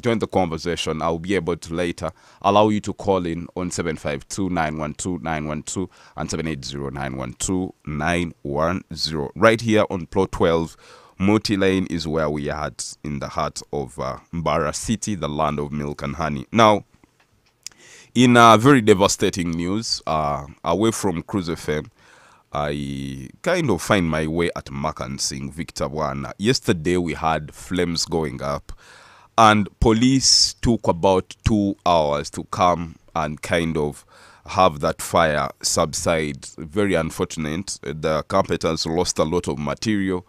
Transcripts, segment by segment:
join the conversation. I'll be able to later allow you to call in on 752 912 912 and 780 912 910. Right here on plot 12. Moti Lane is where we are at in the heart of uh, Mbara City, the land of milk and honey. Now, in uh, very devastating news, uh, away from Cruise FM, I kind of find my way at Mark and Singh Victor Wana. Yesterday we had flames going up and police took about two hours to come and kind of have that fire subside. Very unfortunate. The has lost a lot of material,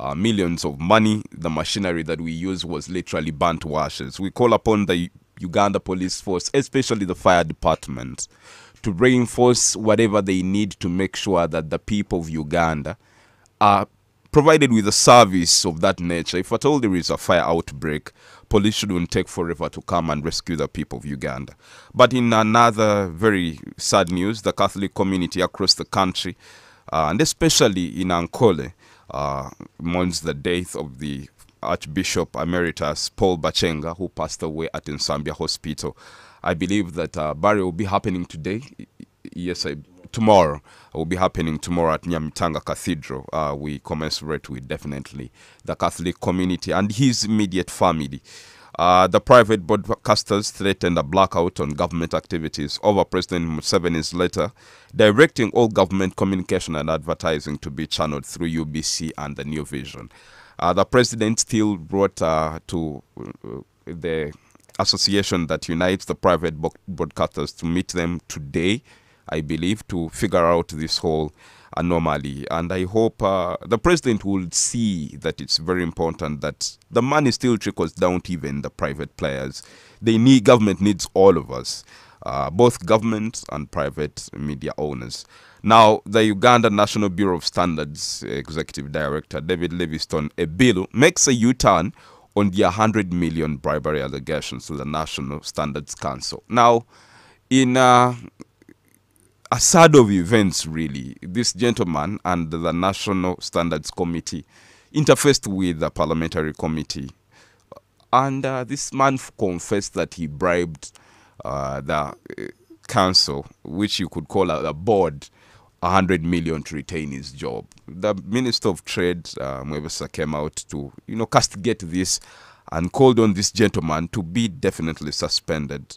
uh, millions of money. The machinery that we use was literally burnt to ashes. We call upon the Uganda Police Force, especially the fire department, to reinforce whatever they need to make sure that the people of Uganda are provided with a service of that nature. If at all there is a fire outbreak, police shouldn't take forever to come and rescue the people of Uganda. But in another very sad news, the Catholic community across the country, uh, and especially in Ankole, uh, mourns the death of the Archbishop Emeritus Paul Bachenga, who passed away at Nsambia Hospital. I believe that uh, burial will be happening today. Yes, I tomorrow uh, will be happening tomorrow at Nyamitanga Cathedral. Uh, we commensurate with definitely the Catholic community and his immediate family. Uh, the private broadcasters threatened a blackout on government activities over President Museveni's letter directing all government communication and advertising to be channeled through UBC and the New Vision. Uh, the president still brought uh, to uh, the association that unites the private broadcasters to meet them today I believe, to figure out this whole anomaly. And I hope uh, the president will see that it's very important that the money still trickles down to even the private players. They need government needs all of us, uh, both government and private media owners. Now, the Uganda National Bureau of Standards Executive Director David Livingston Ebilu makes a U-turn on the 100 million bribery allegations to the National Standards Council. Now, in uh, a sad of events, really. This gentleman and the National Standards Committee interfaced with the parliamentary committee. And uh, this man confessed that he bribed uh, the uh, council, which you could call a, a board, 100 million to retain his job. The Minister of Trade, uh, Mwebesa, came out to, you know, castigate this and called on this gentleman to be definitely suspended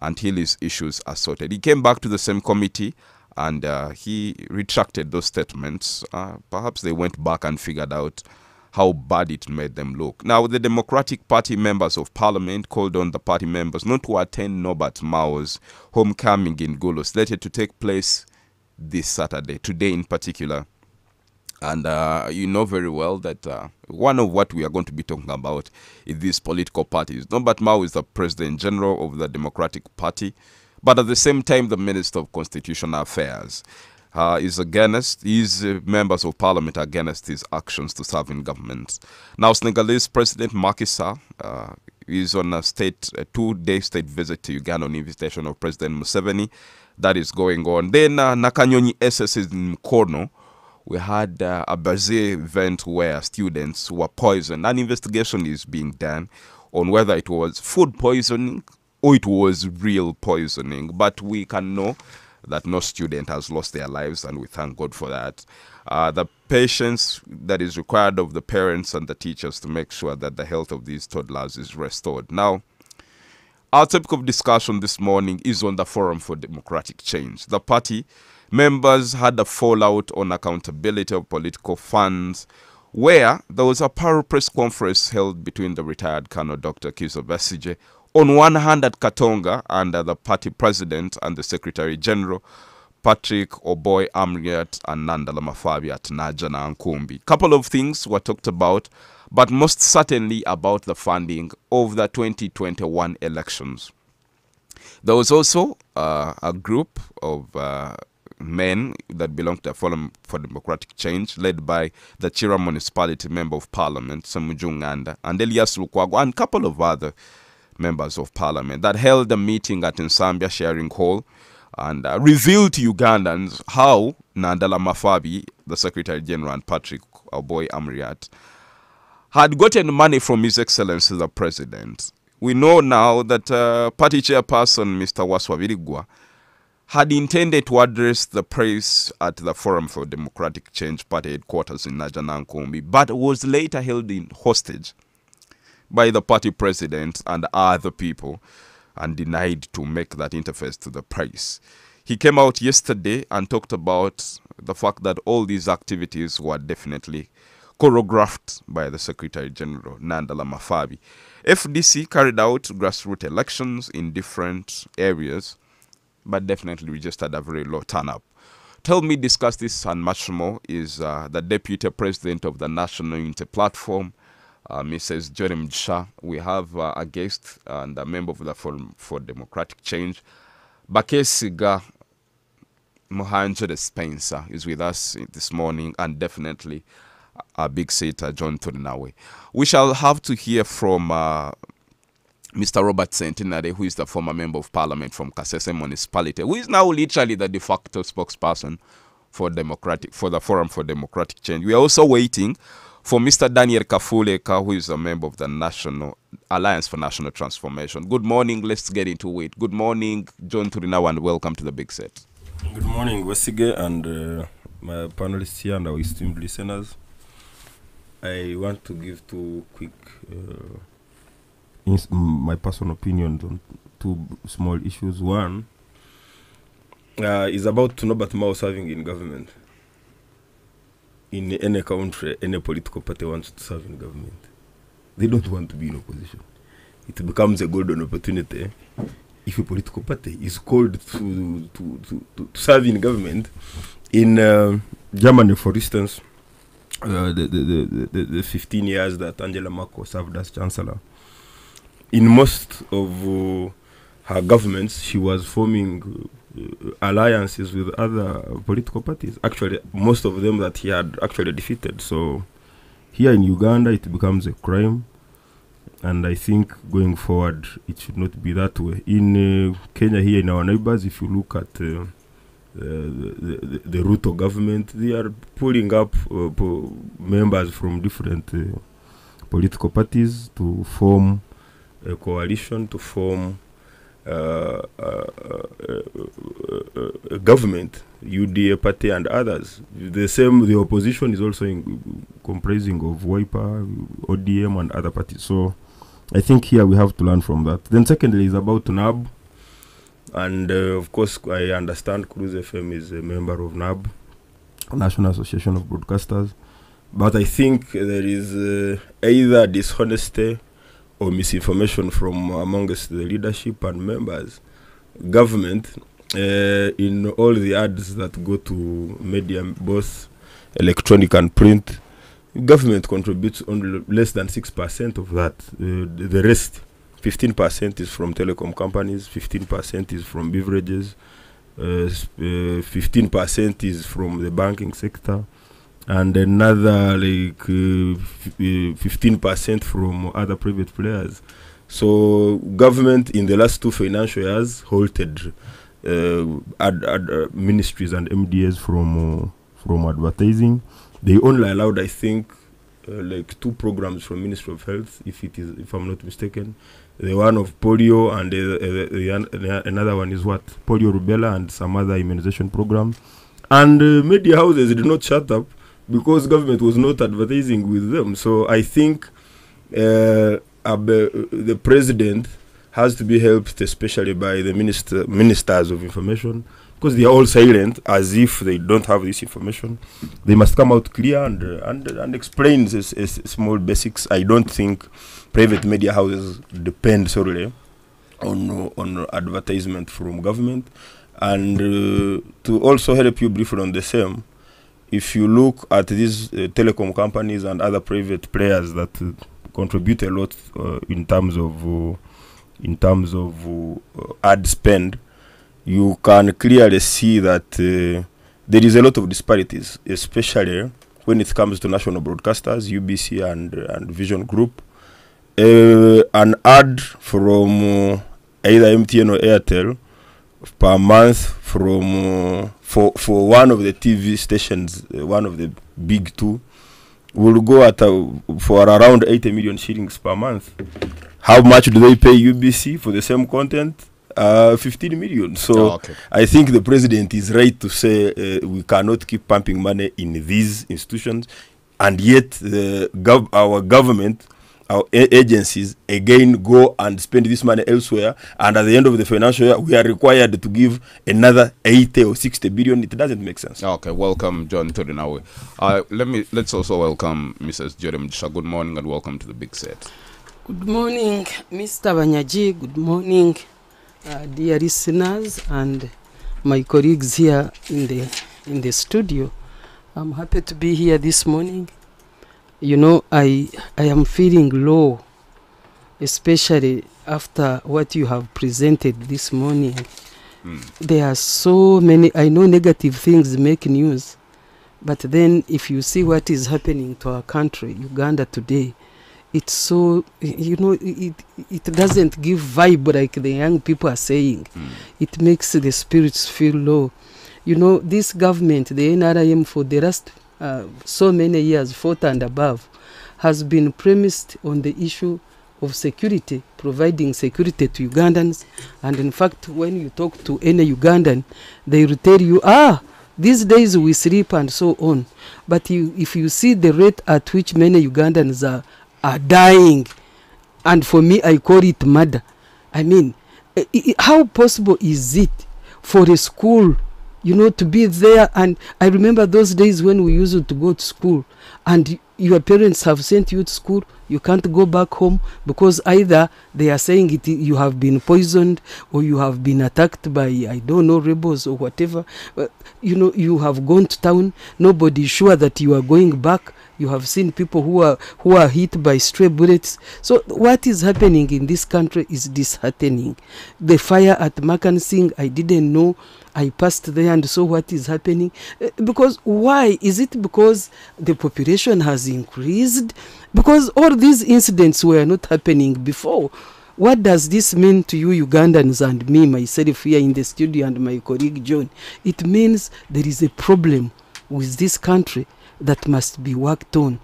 until his issues are sorted. He came back to the same committee and uh, he retracted those statements. Uh, perhaps they went back and figured out how bad it made them look. Now, the Democratic Party members of parliament called on the party members not to attend Norbert Mao's homecoming in Gulu slated to take place this Saturday, today in particular. And uh, you know very well that uh, one of what we are going to be talking about is these political parties. Norbert Mao is the president general of the Democratic Party, but at the same time, the minister of constitutional affairs. Uh, is against his uh, members of parliament against his actions to serve in government. Now, Senegalese President Macky Sall uh, is on a state a two-day state visit to Uganda on invitation of President Museveni. That is going on. Then uh, Nakanyoni SS is in Mkono we had uh, a bizarre event where students were poisoned. An investigation is being done on whether it was food poisoning or it was real poisoning. But we can know that no student has lost their lives, and we thank God for that. Uh, the patience that is required of the parents and the teachers to make sure that the health of these toddlers is restored. Now, our topic of discussion this morning is on the Forum for Democratic Change. The party members had a fallout on accountability of political funds where there was a power press conference held between the retired Colonel Dr. Kizo Besige. on one hand at Katonga and the party president and the secretary general Patrick Oboy Amriat and Nandala Mafabi at Najana Nkumbi. Couple of things were talked about, but most certainly about the funding of the 2021 elections. There was also uh, a group of uh, men that belong to a Forum for Democratic Change, led by the Chira Municipality Member of Parliament, Samujunganda, and Elias Lukwago, and a couple of other members of parliament that held a meeting at Nsambia Sharing Hall and uh, revealed to Ugandans how Nandala Mafabi, the Secretary General, and Patrick Oboy Amriat had gotten money from His Excellency the President. We know now that uh, party chairperson, Mr. Waswabirigwa, had intended to address the press at the Forum for Democratic Change Party headquarters in Najanankumbi, but was later held in hostage by the party president and other people and denied to make that interface to the press. He came out yesterday and talked about the fact that all these activities were definitely choreographed by the Secretary General Nandala Mafabi. FDC carried out grassroots elections in different areas but definitely we just had a very low turnout. Tell Me Discuss This and much more is uh, the Deputy President of the National Unity Platform, uh, Mrs. Jerem Msha. We have uh, a guest and a member of the Forum for Democratic Change, Bakesiga Mohanjere Spencer is with us this morning and definitely a big sitter, John Turinawe. We shall have to hear from uh, Mr. Robert Centinare, who is the former member of parliament from Kasese municipality, who is now literally the de facto spokesperson for democratic for the Forum for Democratic Change. We are also waiting for Mr. Daniel Kafuleka, who is a member of the National Alliance for National Transformation. Good morning. Let's get into it. Good morning, John Turinawa, and welcome to the big set. Good morning, Wesige, and uh, my panelists here and our esteemed listeners. I want to give two quick. Uh, my personal opinion, on two small issues. One uh, is about Tunobat Mao serving in government. In any country, any political party wants to serve in government. They don't want to be in opposition. It becomes a golden opportunity if a political party is called to, to, to, to, to serve in government. In uh, Germany, for instance, uh, the, the, the, the, the 15 years that Angela Merkel served as chancellor, in most of uh, her governments, she was forming uh, alliances with other political parties. Actually, most of them that he had actually defeated. So here in Uganda, it becomes a crime. And I think going forward, it should not be that way. In uh, Kenya, here in our neighbors, if you look at uh, uh, the, the, the Ruto government, they are pulling up uh, members from different uh, political parties to form a coalition to form uh, uh, uh government, UDA party and others. The same, the opposition is also in, comprising of Wiper, ODM and other parties. So I think here we have to learn from that. Then secondly is about NAB. And uh, of course, I understand Cruise FM is a member of NAB, National Association of Broadcasters. But I think there is either dishonesty or misinformation from amongst the leadership and members, government, uh, in all the ads that go to media, both electronic and print, government contributes only less than 6% of that. Uh, the rest, 15% is from telecom companies, 15% is from beverages, uh, eh, 15% eh, is from the banking sector, and another like uh, uh, fifteen percent from other private players. So government in the last two financial years halted uh, ad, ad, ministries and MDAs from from advertising. They only allowed, I think, uh, like two programs from Ministry of Health, if it is, if I'm not mistaken, the one of polio and uh, uh, another one is what polio rubella and some other immunization program. And media houses did not shut up because government was not advertising with them. So I think uh, uh, the president has to be helped, especially by the minister, ministers of information, because they are all silent as if they don't have this information. They must come out clear and and, and explain these small basics. I don't think private media houses depend solely on on advertisement from government, and uh, to also help you briefly on the same if you look at these uh, telecom companies and other private players that uh, contribute a lot uh, in terms of in terms of ad spend, you can clearly see that there is a lot of disparities, especially when it comes to national broadcasters, UBC and and Vision Group. Uh, an ad from uh, either MTN or Airtel per month from uh, for for one of the TV stations, uh, one of the big two, will go at a, uh, for around 80 million shillings per month. How much do they pay UBC for the same content? Uh, 15 million. So oh, okay. I think the president is right to say uh, we cannot keep pumping money in these institutions, and yet gov our government our agencies again go and spend this money elsewhere and at the end of the financial year we are required to give another 80 or 60 billion it doesn't make sense ah, okay welcome john todinawe uh, let me let's also welcome mrs jerem good morning and welcome to the big set good morning mr banyaji good morning uh, dear listeners and my colleagues here in the in the studio i'm happy to be here this morning you know i i am feeling low especially after what you have presented this morning mm. there are so many i know negative things make news but then if you see what is happening to our country uganda today it's so you know it it doesn't give vibe like the young people are saying mm. it makes the spirits feel low you know this government the nrm for the last uh, so many years, forth and above, has been premised on the issue of security, providing security to Ugandans. And in fact, when you talk to any Ugandan, they will tell you, ah, these days we sleep and so on. But you, if you see the rate at which many Ugandans are, are dying, and for me, I call it murder. I mean, eh, eh, eh, how possible is it for a school you know, to be there. And I remember those days when we used to go to school and your parents have sent you to school you can't go back home because either they are saying it you have been poisoned or you have been attacked by I don't know rebels or whatever. But, you know you have gone to town. Nobody is sure that you are going back. You have seen people who are who are hit by stray bullets. So what is happening in this country is disheartening. The fire at singh I didn't know. I passed there and saw what is happening. Eh, because why is it because the population has increased? Because all these incidents were not happening before. What does this mean to you, Ugandans, and me, myself here in the studio, and my colleague John? It means there is a problem with this country that must be worked on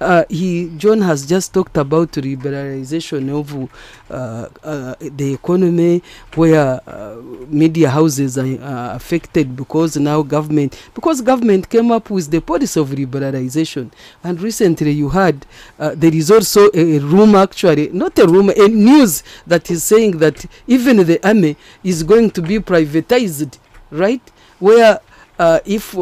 uh, he John has just talked about liberalization of uh, uh, the economy, where uh, media houses are uh, affected because now government because government came up with the policy of liberalization, and recently you had uh, there is also a, a rumor actually not a rumor a news that is saying that even the army is going to be privatized, right? Where if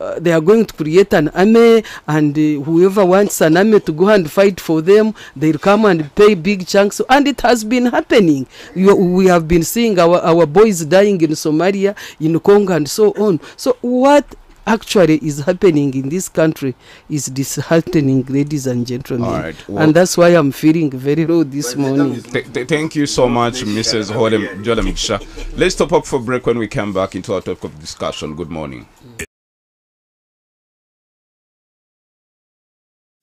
uh, they are going to create an army and uh, whoever wants an army to go and fight for them they'll come and pay big chunks and it has been happening you, we have been seeing our, our boys dying in somalia in congo and so on so what actually is happening in this country is disheartening, ladies and gentlemen. well, and that's why I'm feeling very low this morning. Th th thank you so much, Mrs. Hodem Let's stop up for break when we come back into our topic of discussion. Good morning.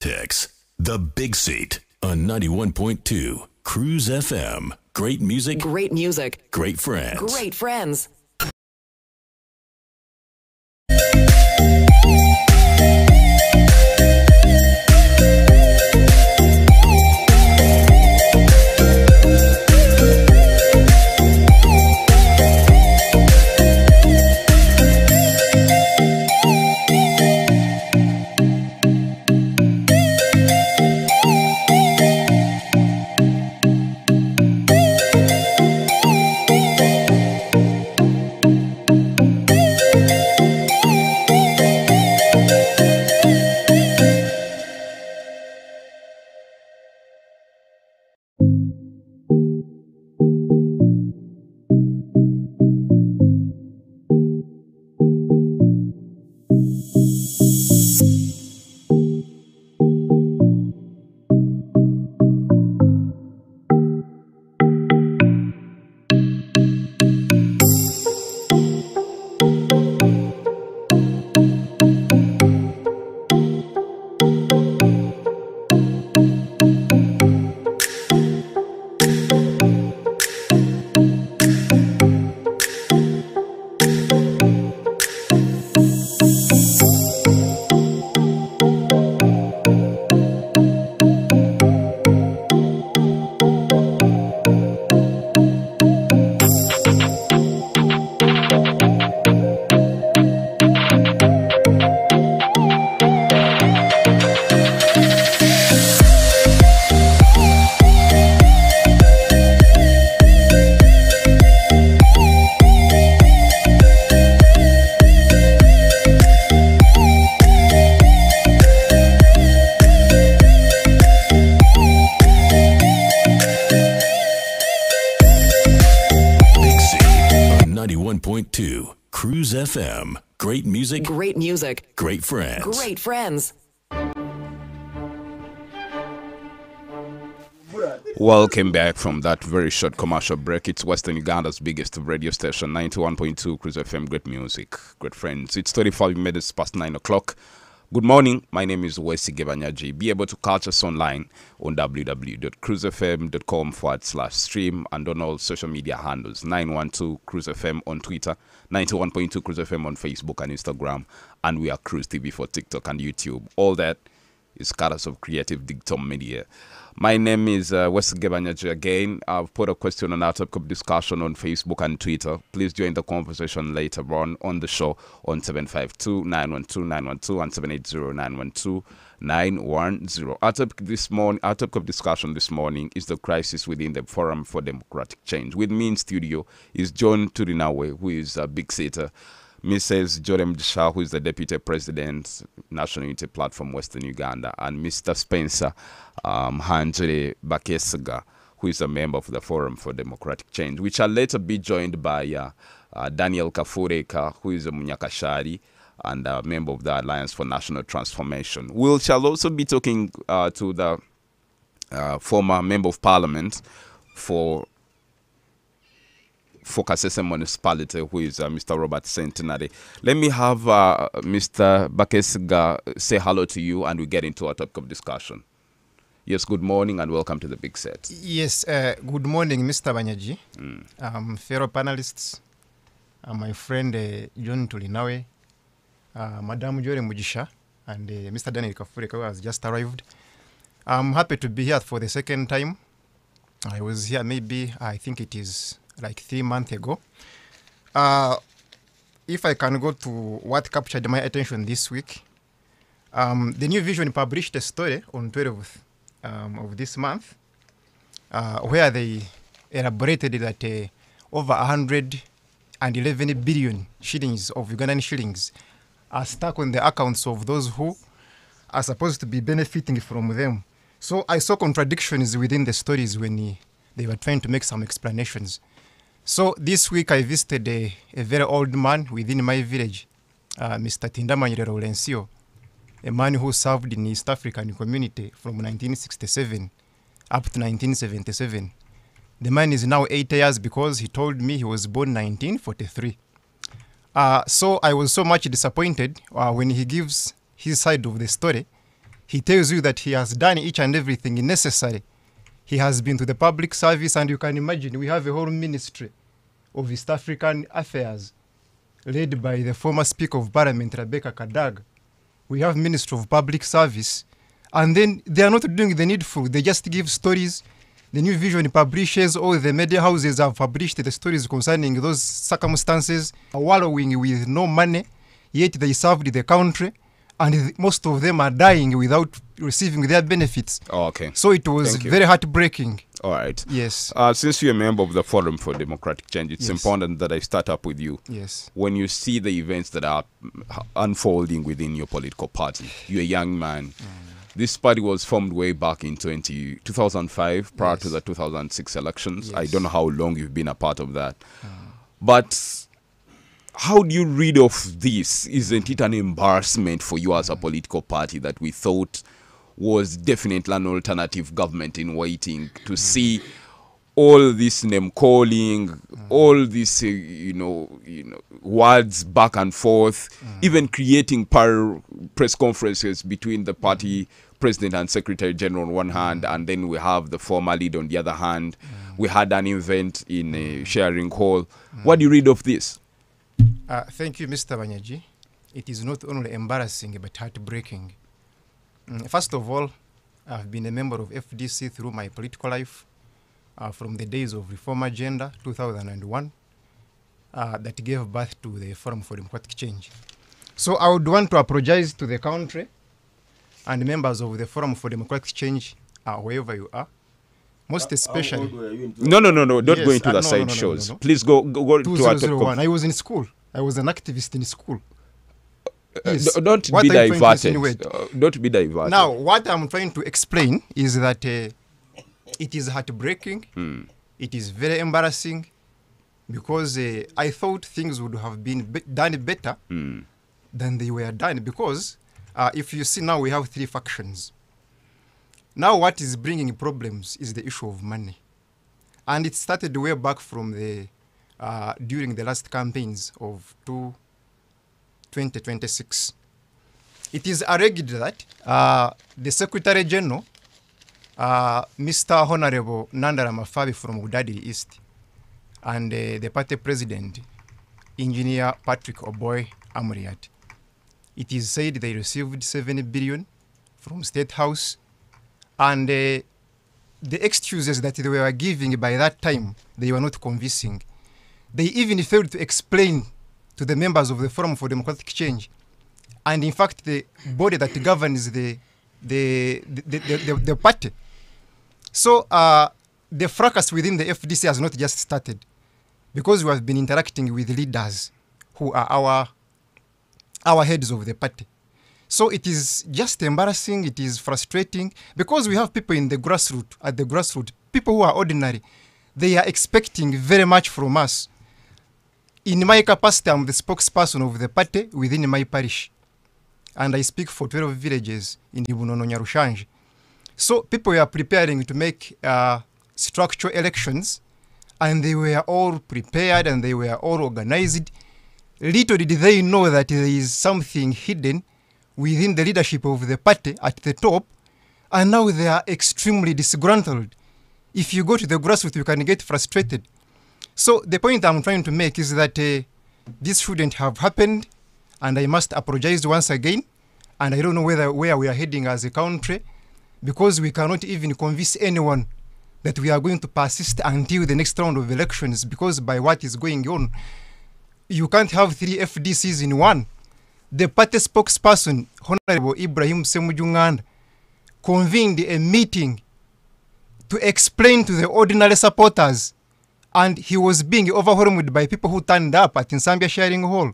Ticks. The Big Seat on 91.2 Cruise FM. Great music. Great music. Great friends. Great friends. great music, great friends, great friends. Welcome back from that very short commercial break. It's Western Uganda's biggest radio station, 91.2 Cruise FM. Great music, great friends. It's 35 minutes past 9 o'clock. Good morning. My name is Wesi Gebanyaji. Be able to catch us online on www.cruisefm.com forward slash stream and on all social media handles 912 Cruise FM on Twitter, 91.2 Cruise FM on Facebook and Instagram, and we are Cruise TV for TikTok and YouTube. All that is Carlos of Creative Dictum Media. My name is uh, Wesley Gebanyaji again. I've put a question on our topic discussion on Facebook and Twitter. Please join the conversation later on on the show on 752 912 912 and 780 912 910. Our topic, this morning, our topic of discussion this morning is the crisis within the Forum for Democratic Change. With me in studio is John Turinawe, who is a big sitter. Mrs. Jorem Dsha, who is the Deputy President, National Unity Platform Western Uganda, and Mr. Spencer um, Hanjere who is a member of the Forum for Democratic Change, which shall later be joined by uh, uh, Daniel Kafureka, who is a Munyakashari and a member of the Alliance for National Transformation. We shall also be talking uh, to the uh, former Member of Parliament for Focus municipality, who is uh, Mr. Robert Centenary. Let me have uh, Mr. Bakesiga say hello to you and we get into our topic of discussion. Yes, good morning and welcome to the big set. Yes, uh, good morning, Mr. Banyaji, mm. um, fellow panelists, uh, my friend uh, John Tulinawe, uh, Madam Jore Mujisha, and uh, Mr. Daniel Kafurika, who has just arrived. I'm happy to be here for the second time. I was here maybe, I think it is like three months ago. Uh, if I can go to what captured my attention this week, um, the New Vision published a story on 12th um, of this month uh, where they elaborated that uh, over 111 billion shillings of Ugandan shillings are stuck on the accounts of those who are supposed to be benefiting from them. So I saw contradictions within the stories when they were trying to make some explanations. So this week I visited a, a very old man within my village, uh, Mr. Tindamanyire Laurencio, a man who served in East African community from 1967 up to 1977. The man is now 80 years because he told me he was born 1943. Uh, so I was so much disappointed uh, when he gives his side of the story. He tells you that he has done each and everything necessary he has been to the public service, and you can imagine we have a whole ministry of East African affairs led by the former Speaker of Parliament, Rebecca Kadag. We have Minister of Public Service. And then they are not doing the needful. They just give stories. The New Vision publishes, all the media houses have published the stories concerning those circumstances, wallowing with no money, yet they served the country, and most of them are dying without receiving their benefits. Oh, okay. So it was very heartbreaking. All right. Yes. Uh, since you're a member of the Forum for Democratic Change, it's yes. important that I start up with you. Yes. When you see the events that are unfolding within your political party, you're a young man. Mm. This party was formed way back in 20, 2005, prior yes. to the 2006 elections. Yes. I don't know how long you've been a part of that. Mm. But how do you read off this? Isn't it an embarrassment for you as a mm. political party that we thought – was definitely an alternative government in waiting to see all this name calling, mm. all this uh, you know you know words back and forth, mm. even creating par- press conferences between the party president and secretary general on one hand, and then we have the former lead on the other hand. Mm. We had an event in a uh, Sharing Hall. What do you read of this? Uh, thank you, Mr. Banyaji. It is not only embarrassing but heartbreaking Mm, first of all, I've been a member of FDC through my political life uh, from the days of Reform Agenda 2001 uh, that gave birth to the Forum for Democratic Change. So I would want to apologize to the country and members of the Forum for Democratic Change, uh, wherever you are, most especially. No, no, no, no. Don't yes, go into uh, the no, side no, no, shows. Please go go, go to our talk. I was in school. I was an activist in school. Uh, don't what be diverted. Uh, don't be diverted. Now, what I'm trying to explain is that uh, it is heartbreaking. Mm. It is very embarrassing because uh, I thought things would have been be done better mm. than they were done. Because uh, if you see now, we have three factions. Now, what is bringing problems is the issue of money, and it started way back from the uh, during the last campaigns of two 2026. It is alleged that uh, the Secretary General, uh, Mr. Honorable Nandala Mafabi from Udadi East, and uh, the party president, Engineer Patrick Oboy Amuriat. It is said they received 7 billion from State House, and uh, the excuses that they were giving by that time, they were not convincing. They even failed to explain to the members of the Forum for Democratic Change. And in fact, the body that governs the, the, the, the, the party. So uh, the fracas within the FDC has not just started because we have been interacting with leaders who are our, our heads of the party. So it is just embarrassing, it is frustrating because we have people in the grassroots, at the grassroots, people who are ordinary. They are expecting very much from us In my capacity, I'm the spokesperson of the party within my parish. And I speak for 12 villages in Ibunono Nyarushanji. So people were preparing to make uh, structural elections and they were all prepared and they were all organized. Little did they know that there is something hidden within the leadership of the party at the top, and now they are extremely disgruntled. If you go to the grassroots, you can get frustrated. So the point I'm trying to make is that uh, this shouldn't have happened, and I must apologize once again. And I don't know whether where we are heading as a country, because we cannot even convince anyone that we are going to persist until the next round of elections. Because by what is going on, you can't have three FDCs in one. The party spokesperson, Honorable Ibrahim Semujungan, convened a meeting to explain to the ordinary supporters and he was being overwhelmed by people who turned up at nsambia Sharing Hall.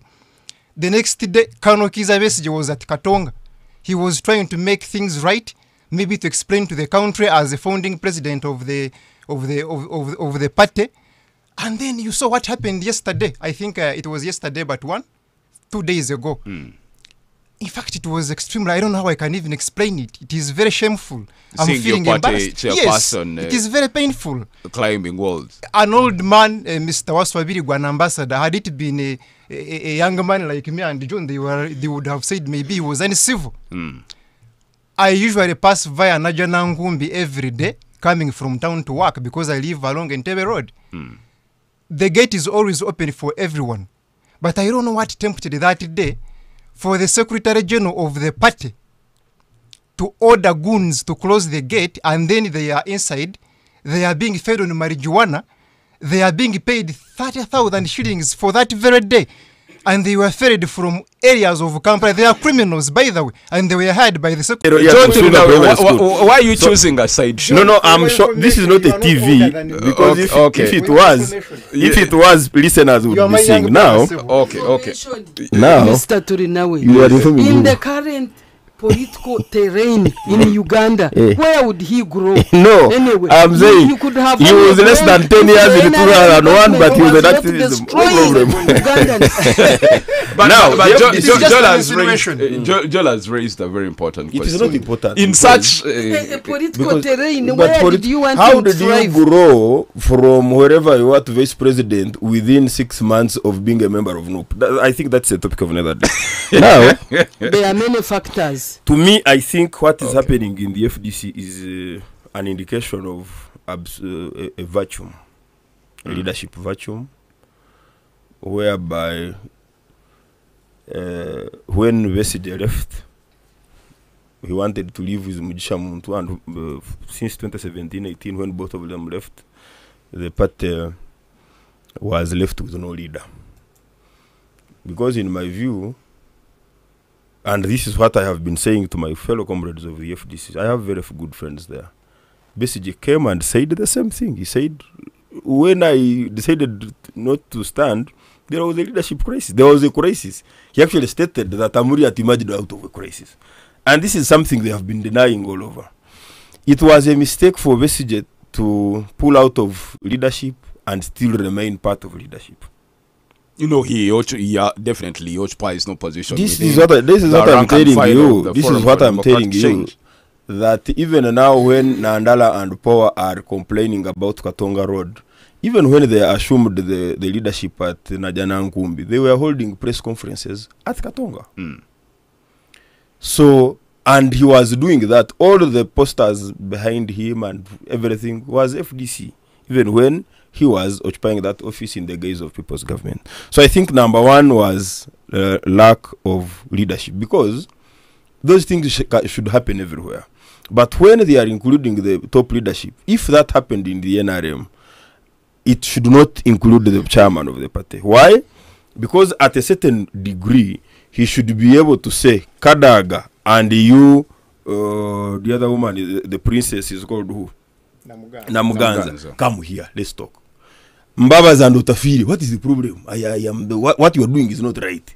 The next day, Colonel Kiza Besigye was at Katonga. He was trying to make things right, maybe to explain to the country as the founding president of the of the of, of, of the party. And then you saw what happened yesterday. I think uh, it was yesterday, but one, two days ago. Mm in fact it was extremely i don't know how i can even explain it it is very shameful i'm Seeing feeling your party embarrassed yes person, uh, it is very painful climbing walls an old man uh, mr waswabirigwa an ambassador had it been a, a, a young man like me and john they were they would have said maybe he was uncivil mm. i usually pass via najana ngumbi every day coming from town to work because i live along entebe road mm. the gate is always open for everyone but i don't know what tempted that day for the Secretary General of the party to order goons to close the gate and then they are inside, they are being fed on marijuana, they are being paid 30,000 shillings for that very day and they were ferried from areas of Kampala. They are criminals, by the way, and they were hired by the security. John, why, why are you so, choosing a side show? No, no, I'm sure this is not a TV because okay, if, okay. if, it was, if it was, listeners would be seeing now. Okay, okay. Now, Mr. Turinawe, in the current political terrain in Uganda, yeah. where would he grow? no, anyway, I'm saying you could have he was less than 10 years in 2001, but he was an activist. No problem. but now, but Joel, Joel, has raised, mm. Joel, has raised a very important it question. It is not important. In such uh, a, a political terrain, where politi- did you want how did you grow from wherever you were to vice president within six months of being a member of NOP? I think that's a topic of another day. now, there are many factors. To me, I think what is okay. happening in the FDC is uh, an indication of abs- uh, a, a vacuum, a mm. leadership vacuum, whereby uh, when Veside left, he wanted to live with Mugisha Muntu, and uh, since 2017 18, when both of them left, the party uh, was left with no leader. Because, in my view, And this is what I have been saying to my fellow comrades of the FDC. I have very good friends there. Besige came and said the same thing. He said, when I decided not to stand, there was a leadership crisis. There was a crisis. He actually stated that Amuri had emerged out of a crisis. And this is something they have been denying all over. It was a mistake for Besige to pull out of leadership and still remain part of leadership. you know he Ocho, yeah uh, definitely Ochoa is no position. This is what I, this is what I'm telling you. This is what I'm telling you. That even now when Nandala and Power are complaining about Katonga Road, even when they assumed the, the leadership at Najana Nkumbi, they were holding press conferences at Katonga. Mm. So and he was doing that. All the posters behind him and everything was FDC. Even when he was occupying that office in the guise of people's government. So I think number one was uh, lack of leadership because those things sh should happen everywhere. But when they are including the top leadership, if that happened in the NRM, it should not include the chairman of the party. Why? Because at a certain degree, he should be able to say, Kadaga and you, uh, the other woman, the, the princess is called who? Namuganza. Namuganza. Namuganza. Come here, let's talk. Mbabazi and Utafiri, what is the problem? I, I am the, what, what you are doing is not right.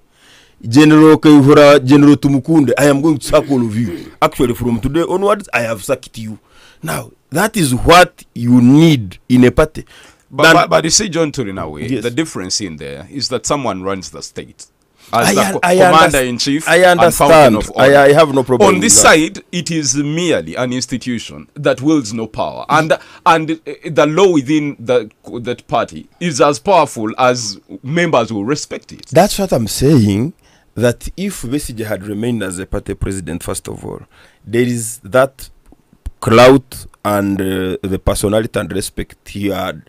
General Kaihura, General Tumukunde, I am going to sack all of you. Actually, from today onwards, I have sacked you. Now, that is what you need in a party. But, but, but, you see, John Turinawe, yes. the difference in there is that someone runs the state as I, the I commander in chief I understand. I, I, have no problem. On this side, it is merely an institution that wields no power, and and uh, the law within the, that party is as powerful as members will respect it. That's what I'm saying. That if Besigye had remained as a party president, first of all, there is that clout and uh, the personality and respect he had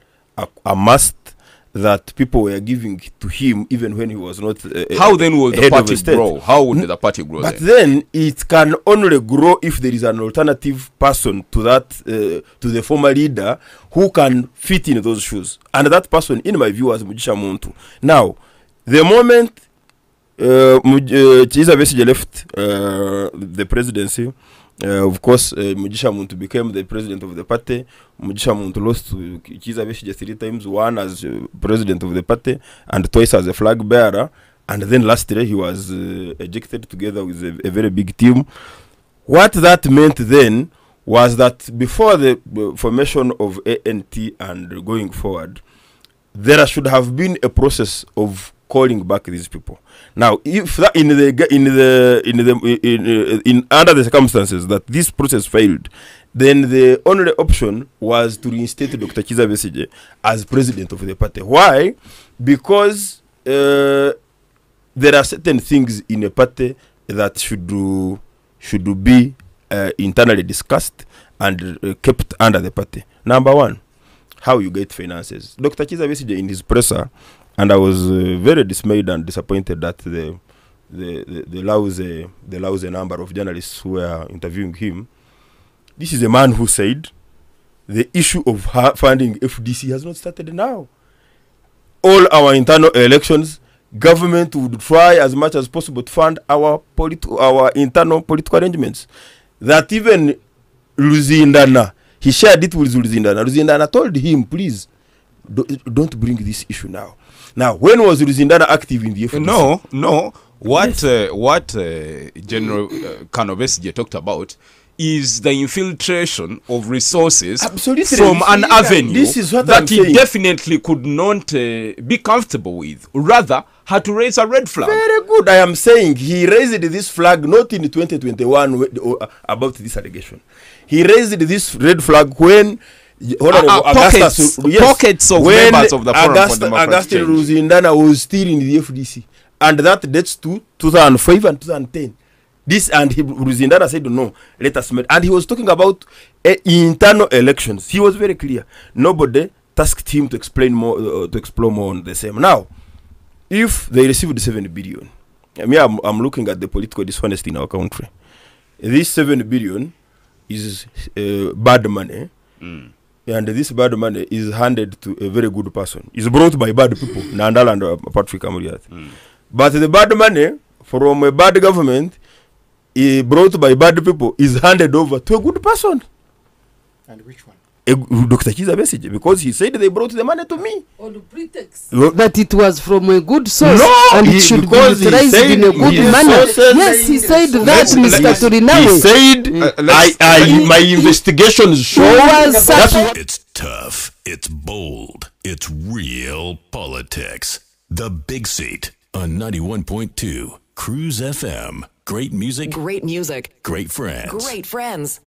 amassed that people were giving to him even when he was not uh, how then will the party grow how would the party grow but then? then? it can only grow if there is an alternative person to that uh, to the former leader who can fit in those shoes and that person in my view was mujisha Muntu now the moment uh, uh, Chiza Besigye left uh, the presidency uh, of course uh, mugisha muntu became the president of the party mugisha muntu lost kiza beshije three times one as uh, president of the party and twice as a flag bearer and then last year he was uh, ejected together with a, a very big team what that meant then was that before the formation of ANT and going forward there should have been a process of calling back these people Now, if that in the in the in the in, uh, in under the circumstances that this process failed, then the only option was to reinstate Dr. Kiza Besige as president of the party. Why? Because uh, there are certain things in a party that should do, should be uh, internally discussed and uh, kept under the party. Number one, how you get finances. Dr. Kiza Besige in his presser and I was uh, very dismayed and disappointed that the the, the, the lousy uh, the lousy number of journalists who were interviewing him. This is a man who said the issue of funding FDC has not started now. All our internal elections, government would try as much as possible to fund our our internal political arrangements. That even Luzindana, he shared it with Luzindana. Luzindana told him, please, do, don't bring this issue now. Now, when was Ruzindana active in the FDC? No, no. What yes. uh, what uh, General uh, Kanovesige talked about is the infiltration of resources Absolutely. from an yeah. avenue this is what that I'm he saying. definitely could not uh, be comfortable with. Rather, had to raise a red flag. Very good. I am saying he raised this flag not in 2021 uh, about this allegation. He raised this red flag when Honorable uh, uh, ah, Augustus, pockets, yes, pockets of when members of the August, Forum August, for Ruzindana was still in the FDC, and that dates to 2005 and 2010. This and he, Ruzindana said no, let us meet. And he was talking about uh, internal elections. He was very clear. Nobody tasked him to explain more, uh, to explore more on the same. Now, if they received seven billion, I mean, I'm, I'm looking at the political dishonesty in our country. This seven billion is uh, bad money. Mm and this bad man is handed to a very good person is brought by bad people hmm. Nandala and Patrick Amuriat mm. but the bad money eh, from a bad government brought by bad people is handed over to a good person and which one Dr. Chiza Besigye because he said they brought the money to me. On the pretext. That it was from a good source. No, and he, it should because be utilized he said, in a good manner. Yes, he said that, Mr. Turinawe. He said, uh, I, I, my shows that It's tough. It's bold. It's real politics. The Big Seat on 91.2 Cruise FM. Great music. Great music. Great friends. Great friends.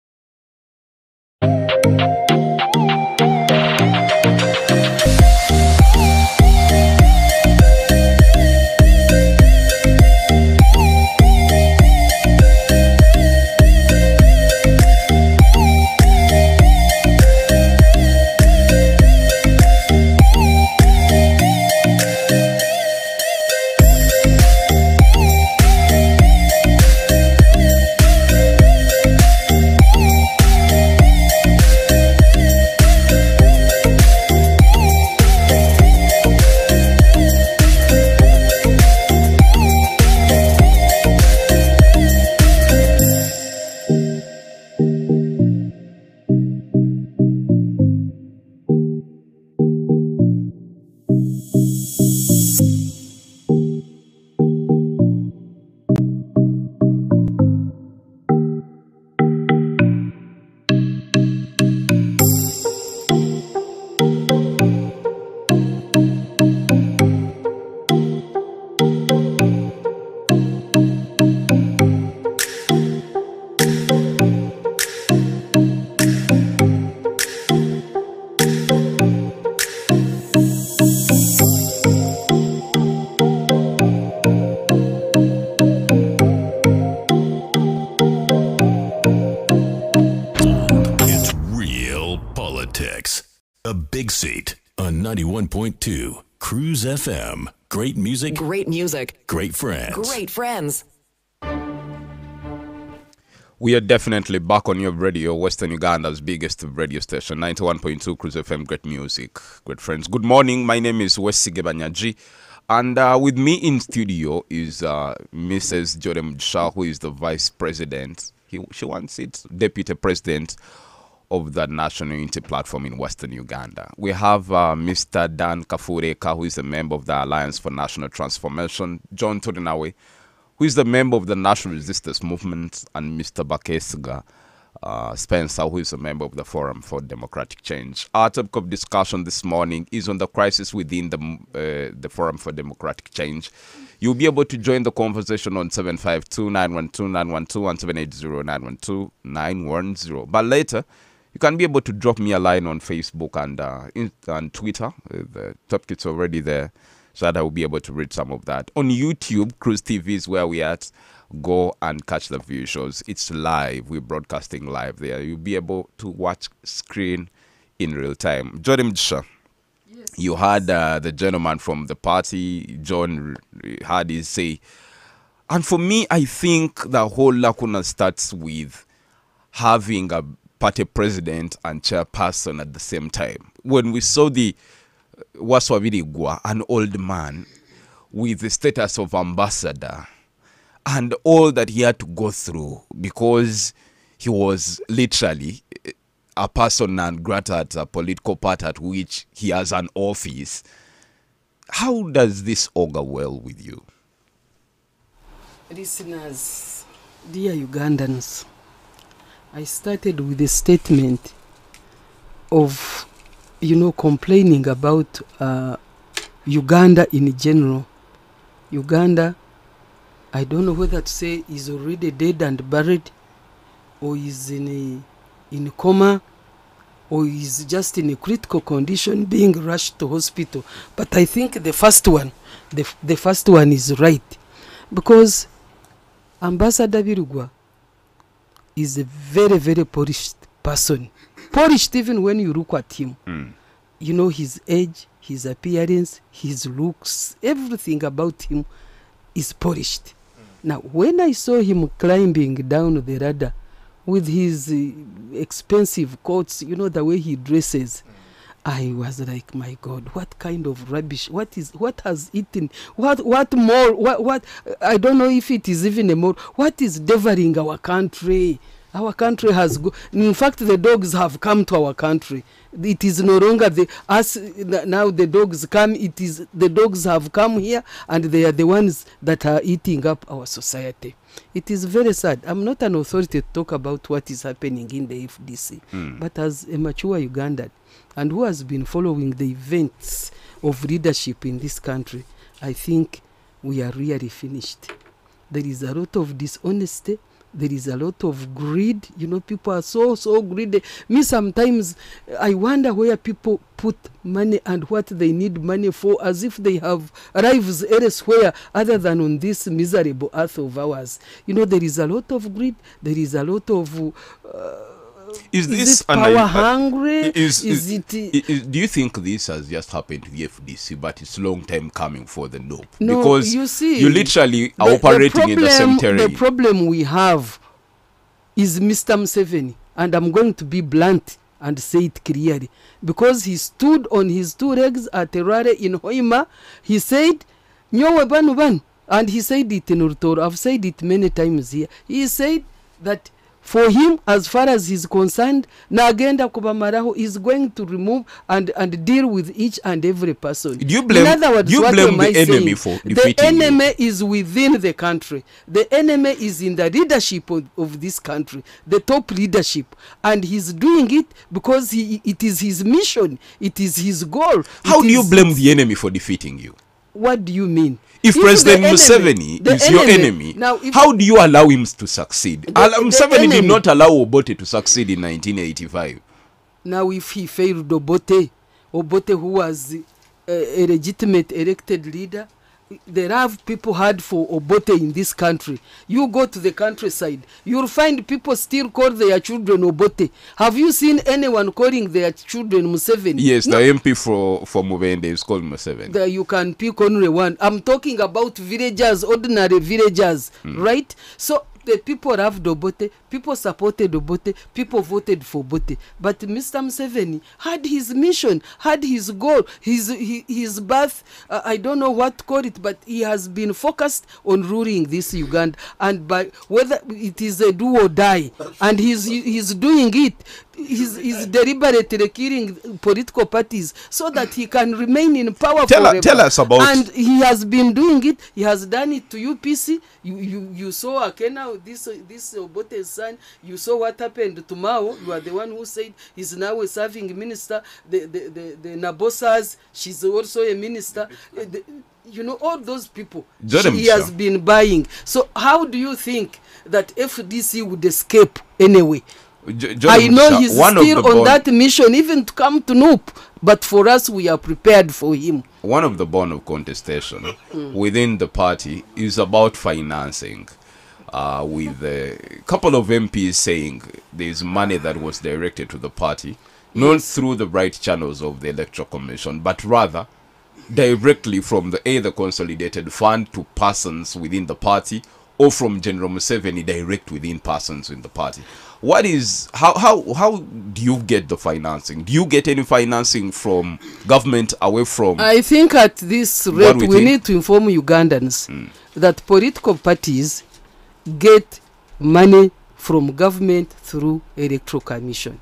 91.2 Cruise FM. Great music. Great music. Great friends. Great friends. We are definitely back on your radio, Western Uganda's biggest radio station, 91.2 Cruise FM, great music, great friends. Good morning, my name is Wesi Gebanyaji, and uh, with me in studio is uh, Mrs. Jorem Shah, who is the vice president. He, she wants it, deputy president of the National Unity Platform in Western Uganda. We have uh, Mr. Dan Kafureka, who is a member of the Alliance for National Transformation, John Todinawe, who is the member of the National Resistance Movement, and Mr. Bakesiga uh, Spencer, who is a member of the Forum for Democratic Change. Our topic of discussion this morning is on the crisis within the, uh, the Forum for Democratic Change. You'll be able to join the conversation on 752 912 912 and 780 912 910. But later, you can be able to drop me a line on Facebook and uh, in, and Twitter. Uh, the topic's already there, so that I will be able to read some of that. On YouTube, Cruise TV is where we at. Go and catch the view shows. It's live. We're broadcasting live there. You'll be able to watch screen in real time. Jordan Mjisha, yes, you had uh, the gentleman from the party, John had his say. And for me, I think the whole lacuna starts with having a party president and chairperson at the same time. When we saw the uh, gua, an old man with the status of ambassador, and all that he had to go through because he was literally uh, a person and grata at a political party at which he has an office. How does this augur well with you? Listeners, dear Ugandans, I started with a statement of you know complaining about uh, Uganda in general. Uganda, I don't know whether to say is already dead and buried, or is in a, in coma, or is just in a critical condition, being rushed to hospital. But I think the first one, the the first one is right, because Ambassador Birugwa is a very very polished person polished even when you look at him mm. you know his age his appearance his looks everything about him is polished mm. now when i saw him climbing down the ladder with his uh, expensive coats you know the way he dresses mm. I was like, my God, what kind of rubbish? What is what has eaten? What what more? What what? I don't know if it is even a more. What is devouring our country? Our country has, go- in fact, the dogs have come to our country. It is no longer the us now. The dogs come. It is the dogs have come here, and they are the ones that are eating up our society. It is very sad. I'm not an authority to talk about what is happening in the FDC, mm. but as a mature Ugandan, and who has been following the events of leadership in this country, I think we are really finished. There is a lot of dishonesty. There is a lot of greed. You know, people are so, so greedy. Me, sometimes I wonder where people put money and what they need money for, as if they have lives elsewhere other than on this miserable earth of ours. You know, there is a lot of greed. There is a lot of. Uh, is this, is this power an, hungry? Is, is, is it? Is, do you think this has just happened to the FDC, but it's long time coming for the NOP? No, because you see, you literally are the, operating the problem, in the same territory. The problem we have is Mr. Museveni, and I'm going to be blunt and say it clearly because he stood on his two legs at a in Hoima. He said, "Nyowe banu ban," and he said it in Rutoro. I've said it many times here. He said that for him as far as he's concerned ntagenda kubamaraho is going to remove and, and deal with each and every person do you blame, in other words, you blame the I enemy saying? for the enemy you. is within the country the enemy is in the leadership of, of this country the top leadership and he's doing it because he, it is his mission it is his goal how it do is, you blame the enemy for defeating you what do you mean if, President Museveni is your enemy, now, how do you allow him to succeed? Museveni did not allow Obote to succeed in 1985. Now, if he failed Obote, Obote, who was a legitimate elected leader, there have people had for obote in this country you go to the countryside you'll find people still call their children obote have you seen anyone calling their children museveni yes no. the mp for for mubende is called museveni there you can pick only one i'm talking about villagers ordinary villagers mm. right so the people have Obote, people supported Obote, people voted for Obote. But Mr. Museveni had his mission, had his goal, his his, his birth. Uh, I don't know what call it, but he has been focused on ruling this Uganda, and by whether it is a do or die, and he's he's doing it. He's, he's deliberately killing political parties so that he can remain in power tell, forever. tell us about and he has been doing it he has done it to UPC you you, you saw Akena this this Obote's uh, son. You saw what happened to Mao. You are the one who said he's now a serving minister. The the the, the Nabosas. She's also a minister. Uh, the, you know all those people he has been buying. So how do you think that FDC would escape anyway? I know Mishra, he's still on that mission, even to come to Noop. But for us, we are prepared for him. One of the bone of contestation mm. within the party is about financing uh, with a couple of MPs saying there's money that was directed to the party, not through the right channels of the Electoral Commission, but rather directly from the either consolidated fund to persons within the party or from General Museveni direct within persons in the party. What is how how how do you get the financing? Do you get any financing from government away from? I think at this rate, we, we need to inform Ugandans mm. that political parties get money from government through electoral commission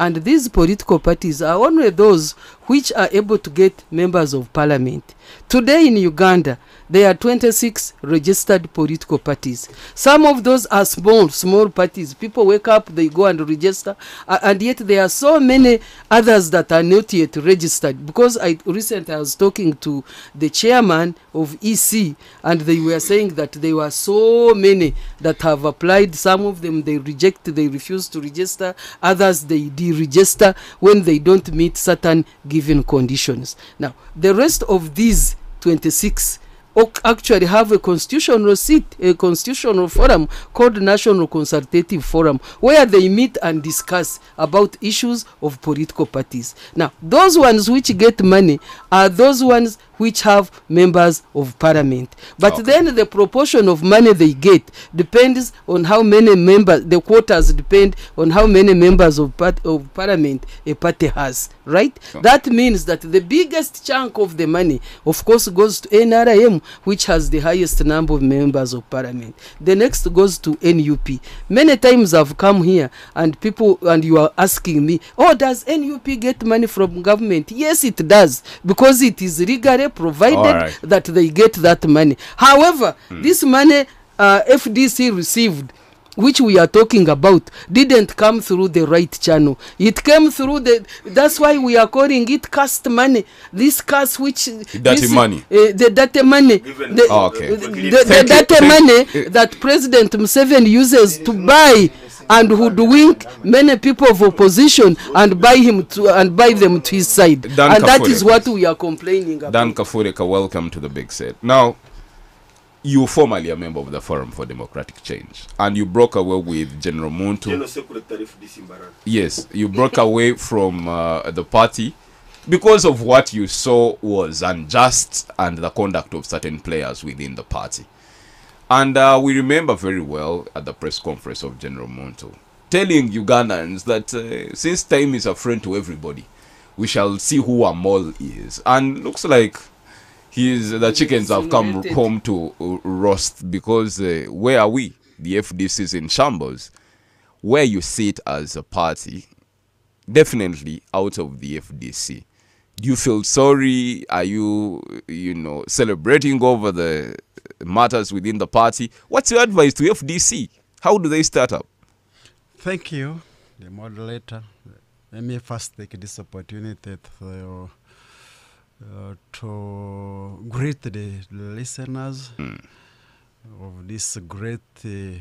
and these political parties are only those which are able to get members of parliament today in uganda there are 26 registered political parties. Some of those are small, small parties. People wake up, they go and register, uh, and yet there are so many others that are not yet registered. Because I recently I was talking to the chairman of EC, and they were saying that there were so many that have applied. Some of them they reject, they refuse to register. Others they deregister when they don't meet certain given conditions. Now the rest of these 26 actually have a constitutional seat, a constitutional forum called National Consultative Forum, where they meet and discuss about issues of political parties. Now, those ones which get money are those ones which have members of parliament. But okay. then the proportion of money they get depends on how many members, the quotas depend on how many members of, part, of parliament a party has, right? Sure. That means that the biggest chunk of the money, of course, goes to NRM, which has the highest number of members of parliament. The next goes to NUP. Many times I've come here and people, and you are asking me, oh, does NUP get money from government? Yes, it does, because it is regarded provided right. that they get that money however hmm. this money uh, fdc received which we are talking about didn't come through the right channel it came through the that's why we are calling it cast money this cast which dirty this, money uh, the dirty money the, oh, okay. the, the, the dirty money that president Museveni uses to buy and hoodwink many people of opposition and buy him to and buy them to his side. Dan and Kafureka. that is what we are complaining about. Dan Kafureka, welcome to the big set. Now, you formerly a member of the Forum for Democratic Change, and you broke away with General Muntu. Yes, you broke away from uh, the party because of what you saw was unjust and the conduct of certain players within the party. And uh, we remember very well at the press conference of General Monto telling Ugandans that uh, since time is a friend to everybody, we shall see who Amol is. And looks like he's, the chickens have come home to uh, roost because uh, where are we? The FDC is in shambles. Where you sit as a party, definitely out of the FDC you feel sorry? Are you, you know, celebrating over the matters within the party? What's your advice to FDC? How do they start up? Thank you, the moderator. Let me first take this opportunity to, uh, to greet the listeners mm. of this great uh,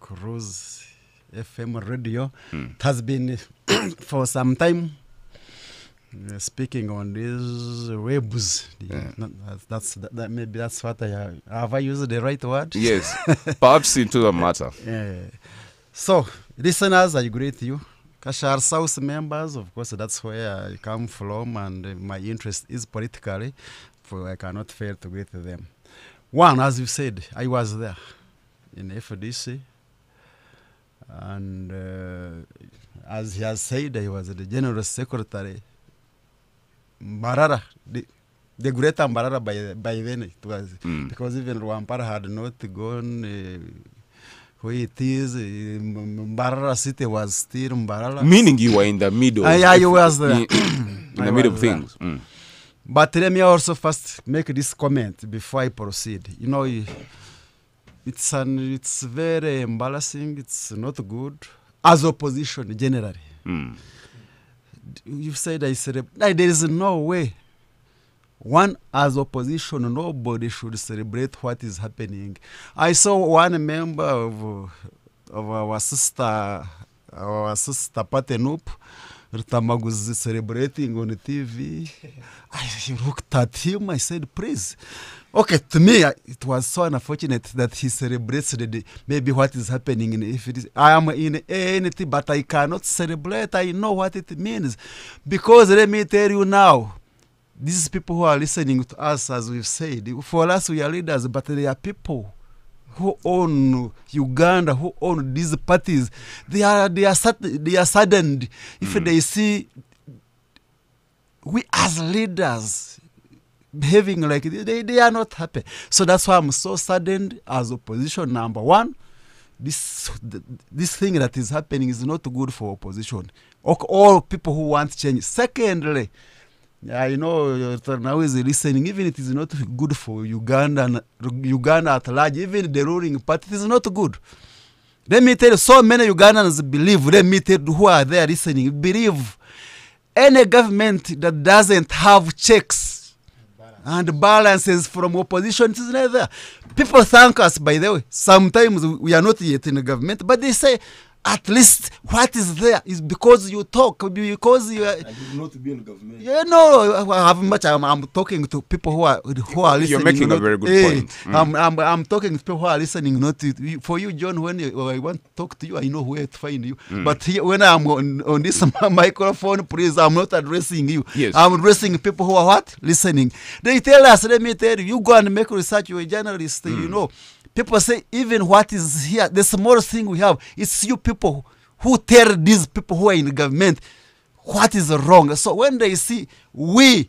cruise FM radio. Mm. It has been for some time uh, speaking on these webs yeah. that's, that's that, that, maybe that's what i have have i used the right word yes perhaps into the matter yeah. so listeners i greet you kashar south members of course that's where i come from and my interest is politically for i cannot fail to greet them one as you said i was there in fdc and uh, as he has said i was the general secretary Mbarara the, the great Mbarara by by then it was mm. because even Rwampara had not gone uh, where it is. Eh, Mbarara city was still Mbarara. Meaning you were in the middle. Uh, yeah, you was there. in, in the I middle of things. Mm. But let me also first make this comment before I proceed. You know, it's an it's very embarrassing. It's not good as opposition generally. Mm you said I celebrate. There is no way. One, as opposition, nobody should celebrate what is happening. I saw one member of, of our sister, our sister Patenup, Ritamaguzi celebrating on TV. I looked at him, I said, please. Okay, to me, it was so unfortunate that he celebrated maybe what is happening. In, if it is, I am in anything, but I cannot celebrate. I know what it means. Because let me tell you now, these people who are listening to us, as we've said, for us, we are leaders, but they are people who own Uganda, who own these parties. They are, they are, they are saddened if mm. they see we as leaders behaving like they, they are not happy. So that's why I'm so saddened as opposition number one. This this thing that is happening is not good for opposition or all people who want change. Secondly, I know now is listening. Even it is not good for Uganda and Uganda at large. Even the ruling party it is not good. Let me tell you, so many Ugandans believe. Let me tell you who are there listening. Believe any government that doesn't have checks and balances from opposition is neither. People thank us, by the way. Sometimes we are not yet in the government, but they say, at least what is there is because you talk because you are not government you know i have much I'm, I'm talking to people who are who are listening you're making not, a very good hey, eh, point mm. I'm, I'm i'm talking to people who are listening not to, for you john when i want to talk to you i know where to find you mm. but here, when i'm on, on this microphone please i'm not addressing you yes. i'm addressing people who are what listening they tell us let me tell you you go and make research you're a journalist mm. you know People say even what is here, the smallest thing we have, it's you people who tell these people who are in government what is wrong. So when they see we,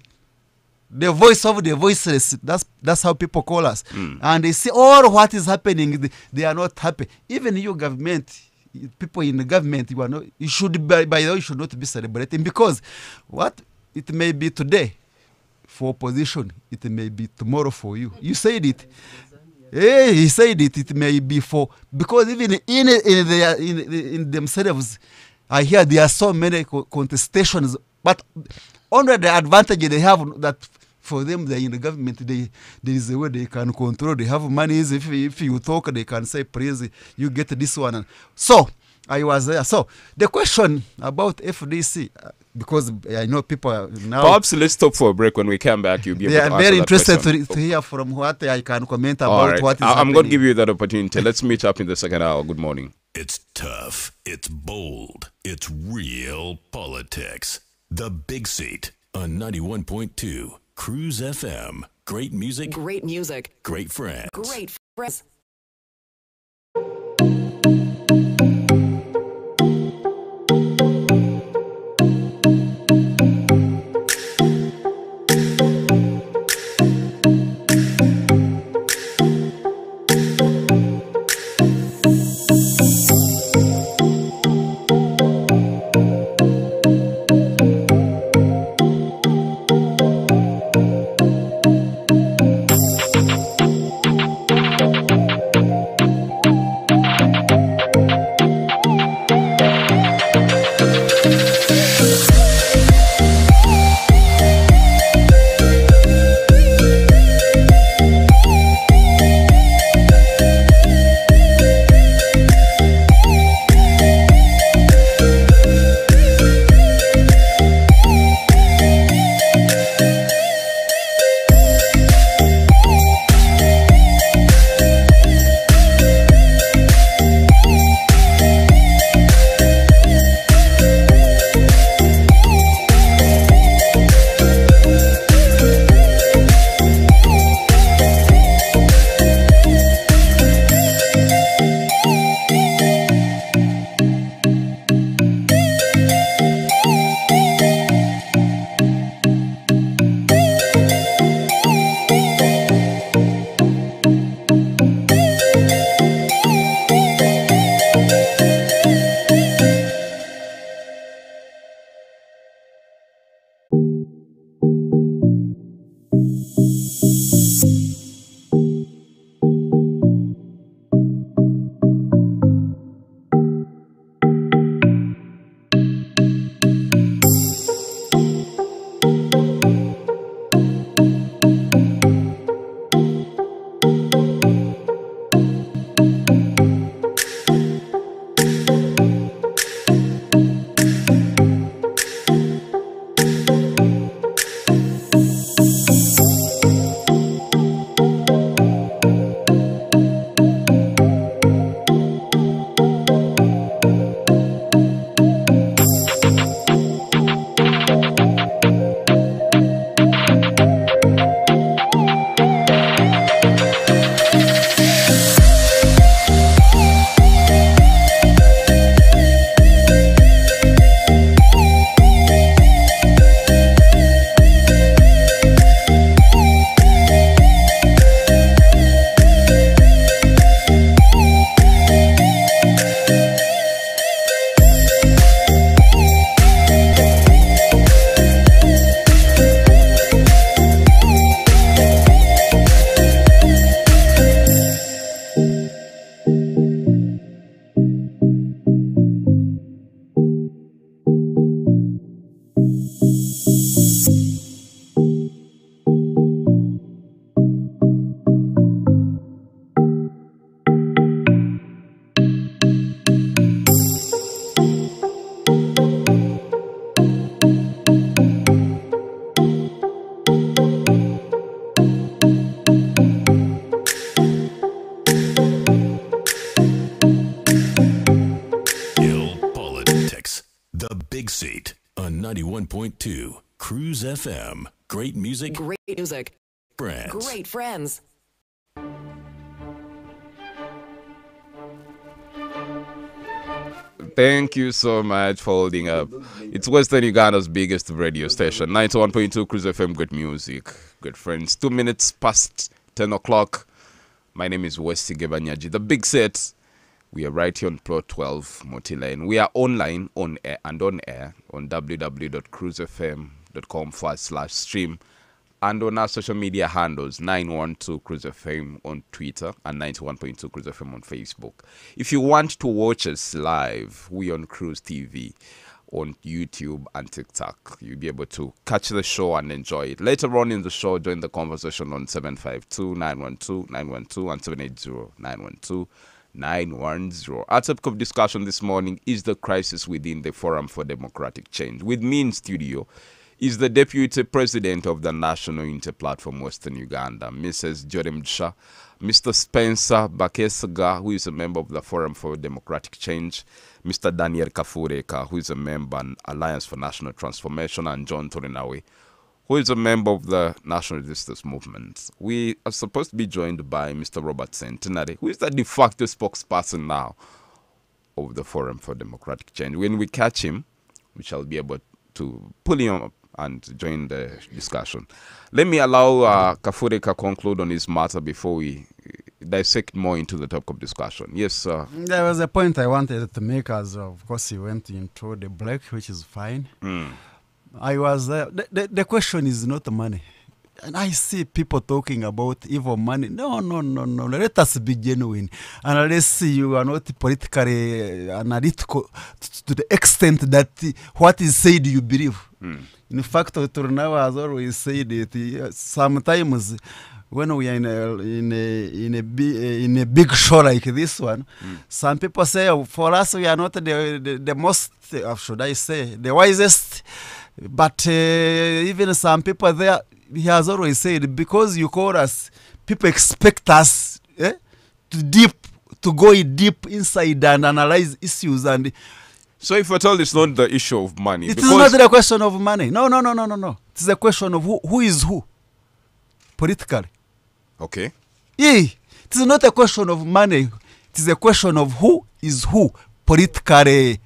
the voice of the voiceless, that's that's how people call us, mm. and they see all what is happening, they are not happy. Even you government, people in the government, you are not. You should by, by you should not be celebrating because what it may be today for opposition, it may be tomorrow for you. You said it. Eh, he said it, it may be for, because even in, in, in, in themselves, I hear there are so many contestations, but only the advantage they have that for them they're in the government they there is a way they can control they have money. if, if you talk they can say please you get this one so i was there so the question about fdc because I know people now. Perhaps let's stop for a break. When we come back, you'll be able to I'm very interested to, to, hear from what I can comment about right. what is I- I'm going to give you that opportunity. Let's meet up in the second hour. Good morning. It's tough. It's bold. It's real politics. The Big Seat on 91.2 Cruise FM. Great music. Great music. Great friends. Great friends. 91.2 Cruise FM. Great music. Great music. Friends. Great friends. Thank you so much for holding up. It's Western Uganda's biggest radio station, 91.2 Cruise FM. Good music. Good friends. Two minutes past 10 o'clock. My name is Westy Gebanyaji. The big set we are right here on Plot 12 Multilane. We are online, on air, and on air on www.cruisefm.com forward slash stream and on our social media handles 912 Cruise FM on Twitter and 91.2 Cruise FM on Facebook. If you want to watch us live, we on Cruise TV on YouTube and TikTok. You'll be able to catch the show and enjoy it. Later on in the show, join the conversation on 752 912 912 and 780 912 910. Our topic of discussion this morning is the crisis within the Forum for Democratic Change. With me in studio is the Deputy President of the National Interplatform Western Uganda, Mrs. Jorem Dsha, Mr. Spencer Bakesaga, who is a member of the Forum for Democratic Change, Mr. Daniel Kafureka, who is a member of Alliance for National Transformation, and John Torinawe, who is a member of the National Resistance Movement. We are supposed to be joined by Mr. Robert Centenary, who is the de facto spokesperson now of the Forum for Democratic Change. When we catch him, we shall be able to pull him up and join the discussion. Let me allow uh, to conclude on his matter before we uh, dissect more into the topic of discussion. Yes, sir. There was a point I wanted to make as, of course, he went into the break, which is fine. Mm. I was there. The, the, the question is not money. And I see people talking about evil money. No, no, no, no. Let us be genuine. see you are not politically analytical to the extent that what is said you believe. Mm. In fact, Turnawa has always said it. Sometimes when we are in a, in a, in a, big, in a big show like this one, mm. some people say, oh, for us, we are not the, the, the most, uh, should I say, the wisest. But uh, even some people there, he has always said, because you call us, people expect us eh, to deep to go deep inside and analyze issues and. So if at all it's not the issue of money, it is not the question of money. No, no, no, no, no, no. it's a question of who, who is who, politically. Okay. Yeah, it is not a question of money. It is a question of who is who politically.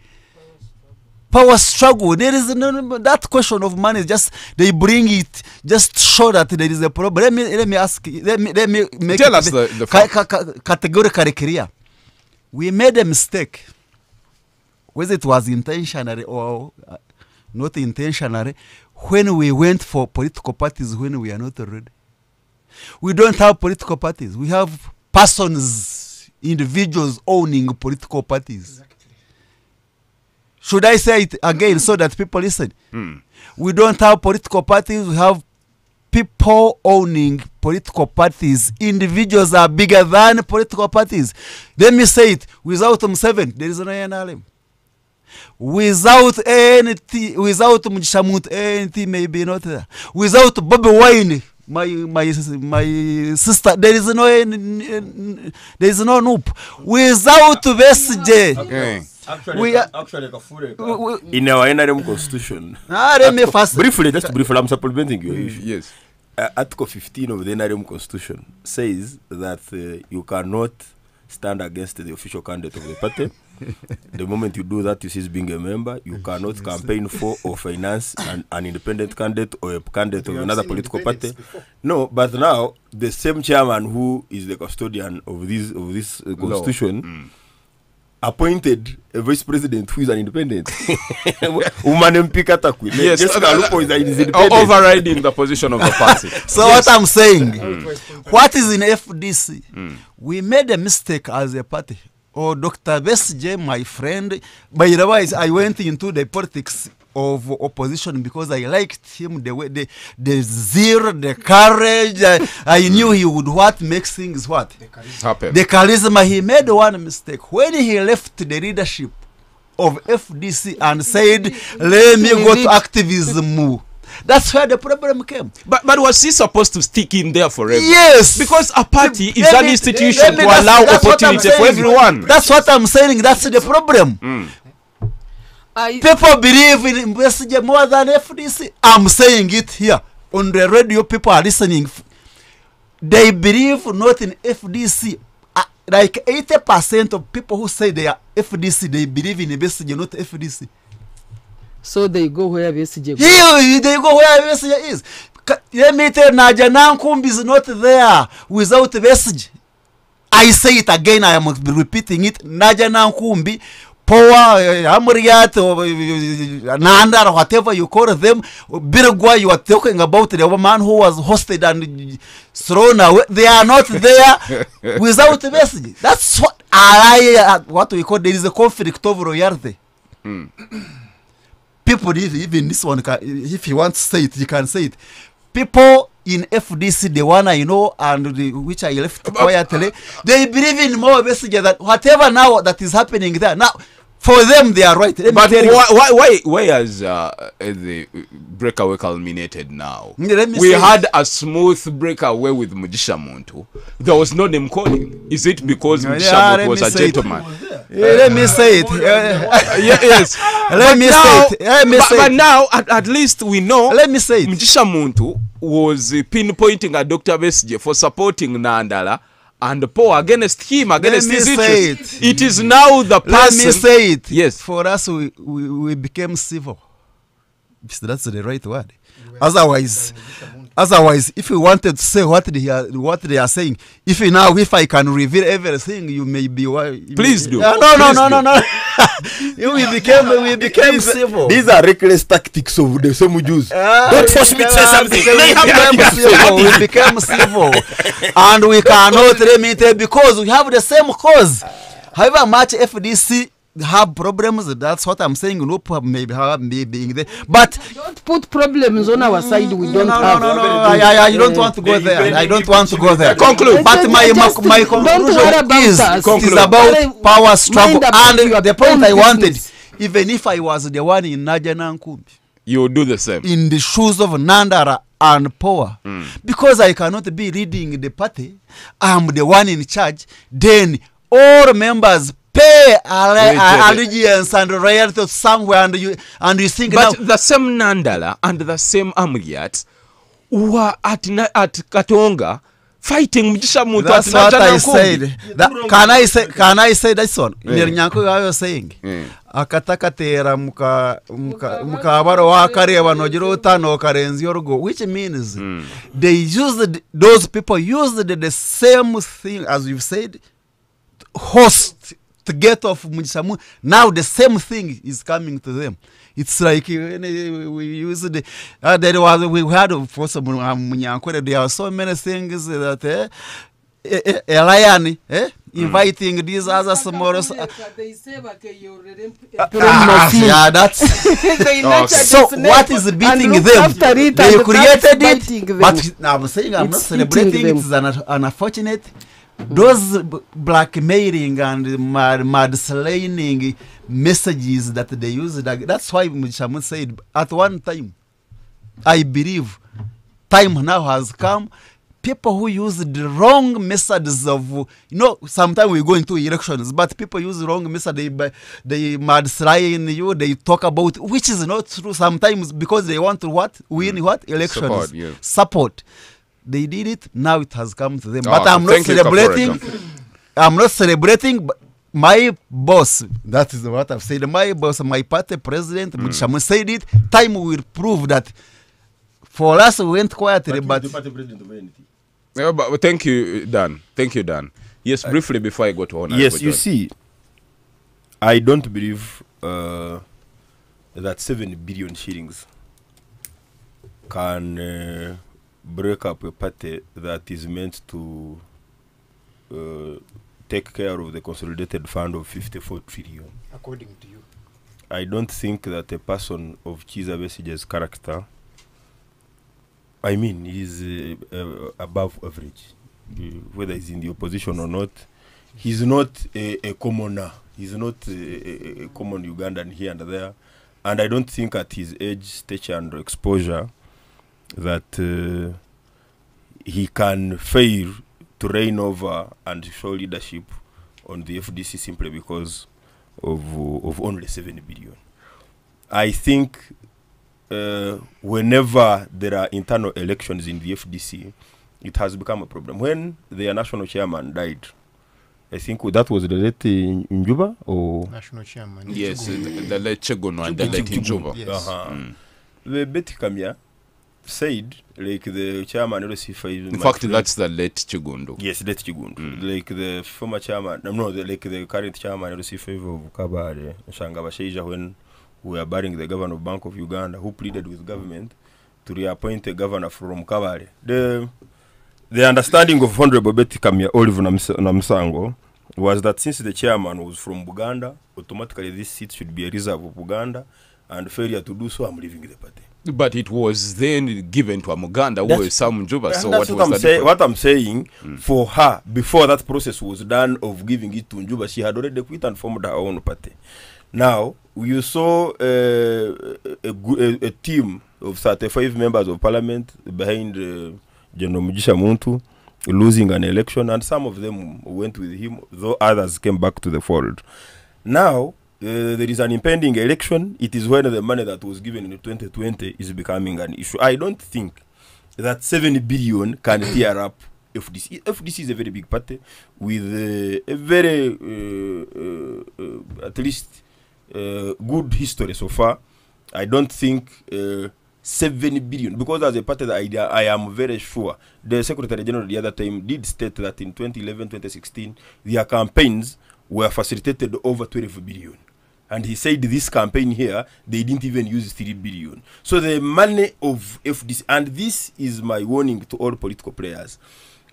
power struggle. There is no, that question of money. Just they bring it just show that there is a problem. Let me let me ask. Let me let me make tell it, us the, the ca- ca- We made a mistake. Whether it was intentional or not intentional, when we went for political parties when we are not ready. We don't have political parties. We have persons, individuals owning political parties. Exactly. Should I say it again so that people listen? Mm. We don't have political parties, we have people owning political parties. Individuals are bigger than political parties. Let me say it without seven. there is no NRM. Without ANT, without Mjishamut, ANT maybe not there. Without Bobby Wine, my my my sister there is no there is no noop without vestige okay. Actually, we are actually Kafure. We, in our NRM constitution. NRM ah, first. Briefly, just briefly, I'm supplementing your mm, issue. Yes. Uh, Article 15 of the NRM constitution says that uh, you cannot stand against the official candidate of the party. the moment you do that, you cease being a member. You cannot campaign for or finance an, an independent candidate or a candidate of another political party. Before. No, but now the same chairman who is the custodian of this of this uh, constitution. No. Mm appointed a vice president who is an independent umanempika takwi uh, overriding the position of the party so yes. what i'm saying mm. what is in fdc mm. we made a mistake as a party oh dr besj my friend by the way i went into the politics of opposition because I liked him the way the, the zeal, the courage. I, I knew he would what makes things what the happen. The charisma. He made one mistake when he left the leadership of FDC and said, "Let me go to activism." That's where the problem came. But but was he supposed to stick in there forever? Yes. Because a party is an institution to allow opportunity for everyone. That's what I'm saying. That's the problem. Mm. I... people believe in Besigye more than FDC. I'm saying it here on the radio. People are listening. They believe not in FDC. Uh, like 80% of people who say they are FDC, they believe in Besigye, not FDC. So they go where Besigye goes. Yeah, they go where Besigye is. Let me tell you, Naja Nankumbi is not there without Besigye. I say it again, I am repeating it. Naja Nankumbi poa uh, eh, Amriyat, uh, eh, eh, Nanda, or whatever you call them, Birgwa, you are talking about the man who was hosted and thrown away. They are not there without the message. That's what I, what we call, there is a conflict of royalty. Hmm. People, even this one, can, if he wants to say it, he can say it people in FDC, the one I know and the, which I left quietly, they believe in more basically than whatever now that is happening there. Now, for them they are right but why, why why why has uh, uh the breakaway culminated now we had this. a smooth breakaway with mujisha Muntu there was no name calling is it because Mugisha yeah, was a gentleman yeah, let me say it yeah, yes let but me now, say it let me but, say but it. now at, at least we know let me say it Mugisha Muntu was pinpointing a Dr. Besige for supporting Nandala and poor against him against his It. it is now the person. Let me say it. Yes. For us, we, we, we became civil. That's the right word. Otherwise, Otherwise, if you wanted to say what they are, what they are saying, if you now if I can reveal everything, you may be. You Please may, do. Uh, no, no, no, no, no, no, we became we became these, civil. These are reckless tactics of the same Jews. Uh, Don't force me to say something. We became civil. We became civil, and we cannot limit it because we have the same cause. However much FDC have problems. That's what I'm saying. No problem maybe maybe being there. But don't put problems on our side. We don't no, have. No, no, no. I, I, I don't want to go there. I don't want to go there. Conclude. But my my conclusion is, is about power struggle. And the point I wanted, even if I was the one in Najana you would do the same in the shoes of Nandara and power mm. because I cannot be leading the party. I'm the one in charge. Then all members pay allegiance and royalty somewhere and you and you think but now, the same nandala and the same amriat were at, at katonga fighting mujisha muntu that's what i said that, can i say can i say that's one yeah. nyanko you are saying yeah. akatakatera muka muka mukabaro wakareba nogira utano karenzi yorugo which means mm. they used those people used the same thing as you've said horse the gate of Mujisamu. Now the same thing is coming to them. It's like eh, eh, we used, uh, there was, we had, for some, Munyankore, um, um, there are so many things that eh, eh, eh, Lion, eh? eh mm. inviting mm. these other small. Uh, uh, yeah, that's. oh, so what is beating them? They created it, them. but I'm saying I'm it's not celebrating. It an, an unfortunate those blackmailing and mad, mad slaying messages that they used that's why Mushamu said at one time i believe time now has come people who use the wrong methods of you know sometimes we go into elections but people use wrong method they they mad slaying you they talk about which is not true sometimes because they want to what win mm. what elections support, yeah. support. They did it. Now it has come to them. Oh, but I'm not celebrating. I'm not celebrating. But my boss, that is what I've said. My boss, my party president, mm. said it. Time will prove that. For us, we went quietly, but. but president anything. Yeah, but thank you, Dan. Thank you, Dan. Yes, uh, briefly before I go to honor. Yes, you see, I don't believe uh, that seven billion shillings can uh, break up a party that is meant to uh, take care of the consolidated fund of 54 trillion. According to you? I don't think that a person of Chiza Besigye's character, I mean, he's uh, uh, above average, whether he's in the opposition or not. He's not a, a commoner. He's not a, a, a common Ugandan here and there. And I don't think at his age, stature, and exposure, that uh, he can fail to reign over and show leadership on the FDC simply because of, of only 7 billion. I think uh, whenever there are internal elections in the FDC, it has become a problem. When their national chairman died, I think that was the late uh, Njuba or national chairman. Yes, the, the late Chegono and the late Njuba. Yes. Uh-huh. Mm. The Betty Kamia said like the chairman Elosifa is in fact friend. that's the late Chigundu yes late Chigundu mm. like the former chairman no, no the, like the current chairman Elosifa of kabare Kabale Shangabasheja when we are barring the governor of Bank of Uganda who pleaded with government to reappoint a governor from kabare the the understanding of honorable Betty Kamya Olive Namsango was that since the chairman was from Buganda automatically this seat should be a reserve of Buganda and failure to do so I'm leaving the party but it was then given to a Muganda who was some Juba. So what, what, I'm say, what I'm saying mm. for her before that process was done of giving it to Njuba, she had already quit and formed her own party. Now you saw uh, a, a, a team of 35 members of parliament behind uh, General Mugisha Muntu losing an election, and some of them went with him, though others came back to the fold. Now Uh, there is an impending election. It is when the money that was given in 2020 is becoming an issue. I don't think that 7 billion can tear up FDC. FDC is a very big party with uh, a very, uh, uh, uh at least, uh, good history so far. I don't think 7 billion, because as a party, I, I am very sure the Secretary General the other time did state that in 2011, 2016, their campaigns were facilitated over 12 billion. and he said this campaign here they didn't even use 3 billion so the money of fdc and this is my warning to all political players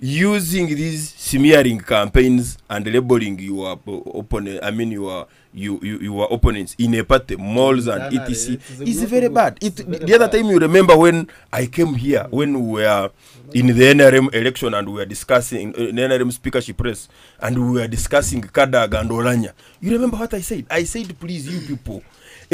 using these smearing campaigns and labeling your opponent i mean your you, you, your opponents in a party malls and etc is it's very bad it very the bad. other time you remember when i came here when we were in the nrm election and we were discussing in uh, the nrm speakership press and we were discussing kadag and oranya you remember what i said i said please you people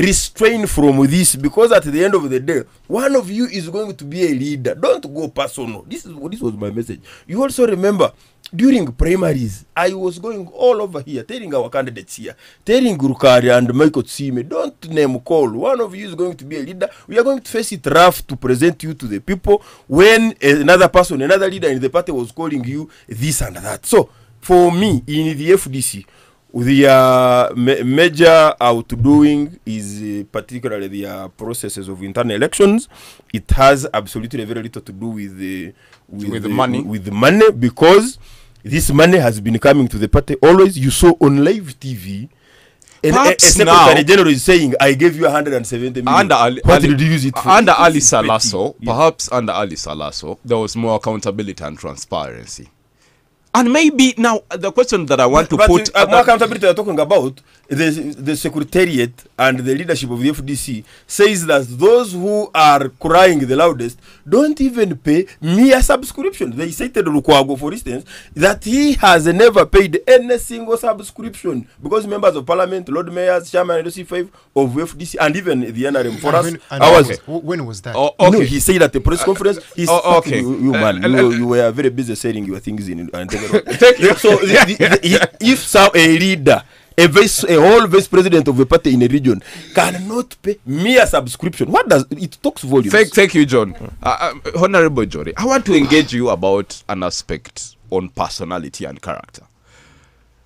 restrain from this because at the end of the day one of you is going to be a leader don't go personal this is this was my message you also remember during primaries i was going all over here telling our candidates here telling rukari and michael tsime don't name call one of you is going to be a leader we are going to face it rough to present you to the people when another person another leader in the party was calling you this and that so for me in the fdc The uh, major outdoing is uh, particularly the uh, processes of internal elections. It has absolutely very little to do with the with, with the, the, money with the money because this money has been coming to the party always. You saw on live TV. And a, a now, general is saying, "I gave you 170 million. Under Ali, what Ali, did you use it for? Under Ali Salasso, yeah. perhaps under Ali Salasso, there was more accountability and transparency and maybe now the question that I want to but put. Uh, accountability you are talking about the the secretariat and the leadership of the FDC says that those who are crying the loudest don't even pay mere subscription. They cited Lukwago, for instance, that he has never paid any single subscription because members of parliament, Lord Mayors, Chairman, LC5 of FDC, and even the NRM for us. Ours. When was that? Oh, okay. No, he said at the press conference. He's oh, okay. You, you man, uh, you, you, were very busy saying your things in. Uh, Thank you. So, the, the, the, if some, a leader a vice, a whole vice president of a party in a region cannot pay mere subscription. What does it talks volumes? Thank, thank you, John. Uh, uh, Honorable Jory, I want to engage you about an aspect on personality and character.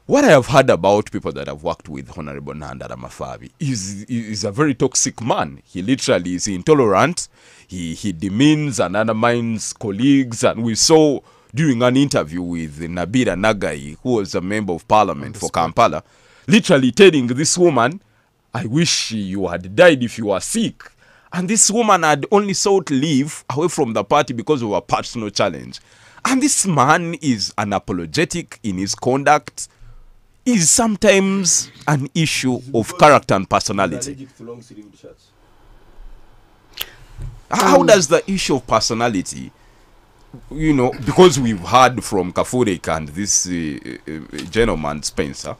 What I have heard about people that I've worked with, Honorable Nandara Mafabi, is is a very toxic man. He literally is intolerant. He he demeans and undermines colleagues, and we saw during an interview with Nabira Nagai, who was a member of parliament for Kampala literally telling this woman, I wish you had died if you were sick. And this woman had only sought leave away from the party because of a personal challenge. And this man is unapologetic in his conduct, is sometimes an issue of character and personality. How um, does the issue of personality? you know, because we've heard from Kafurek and this uh, uh, uh gentleman Spencer,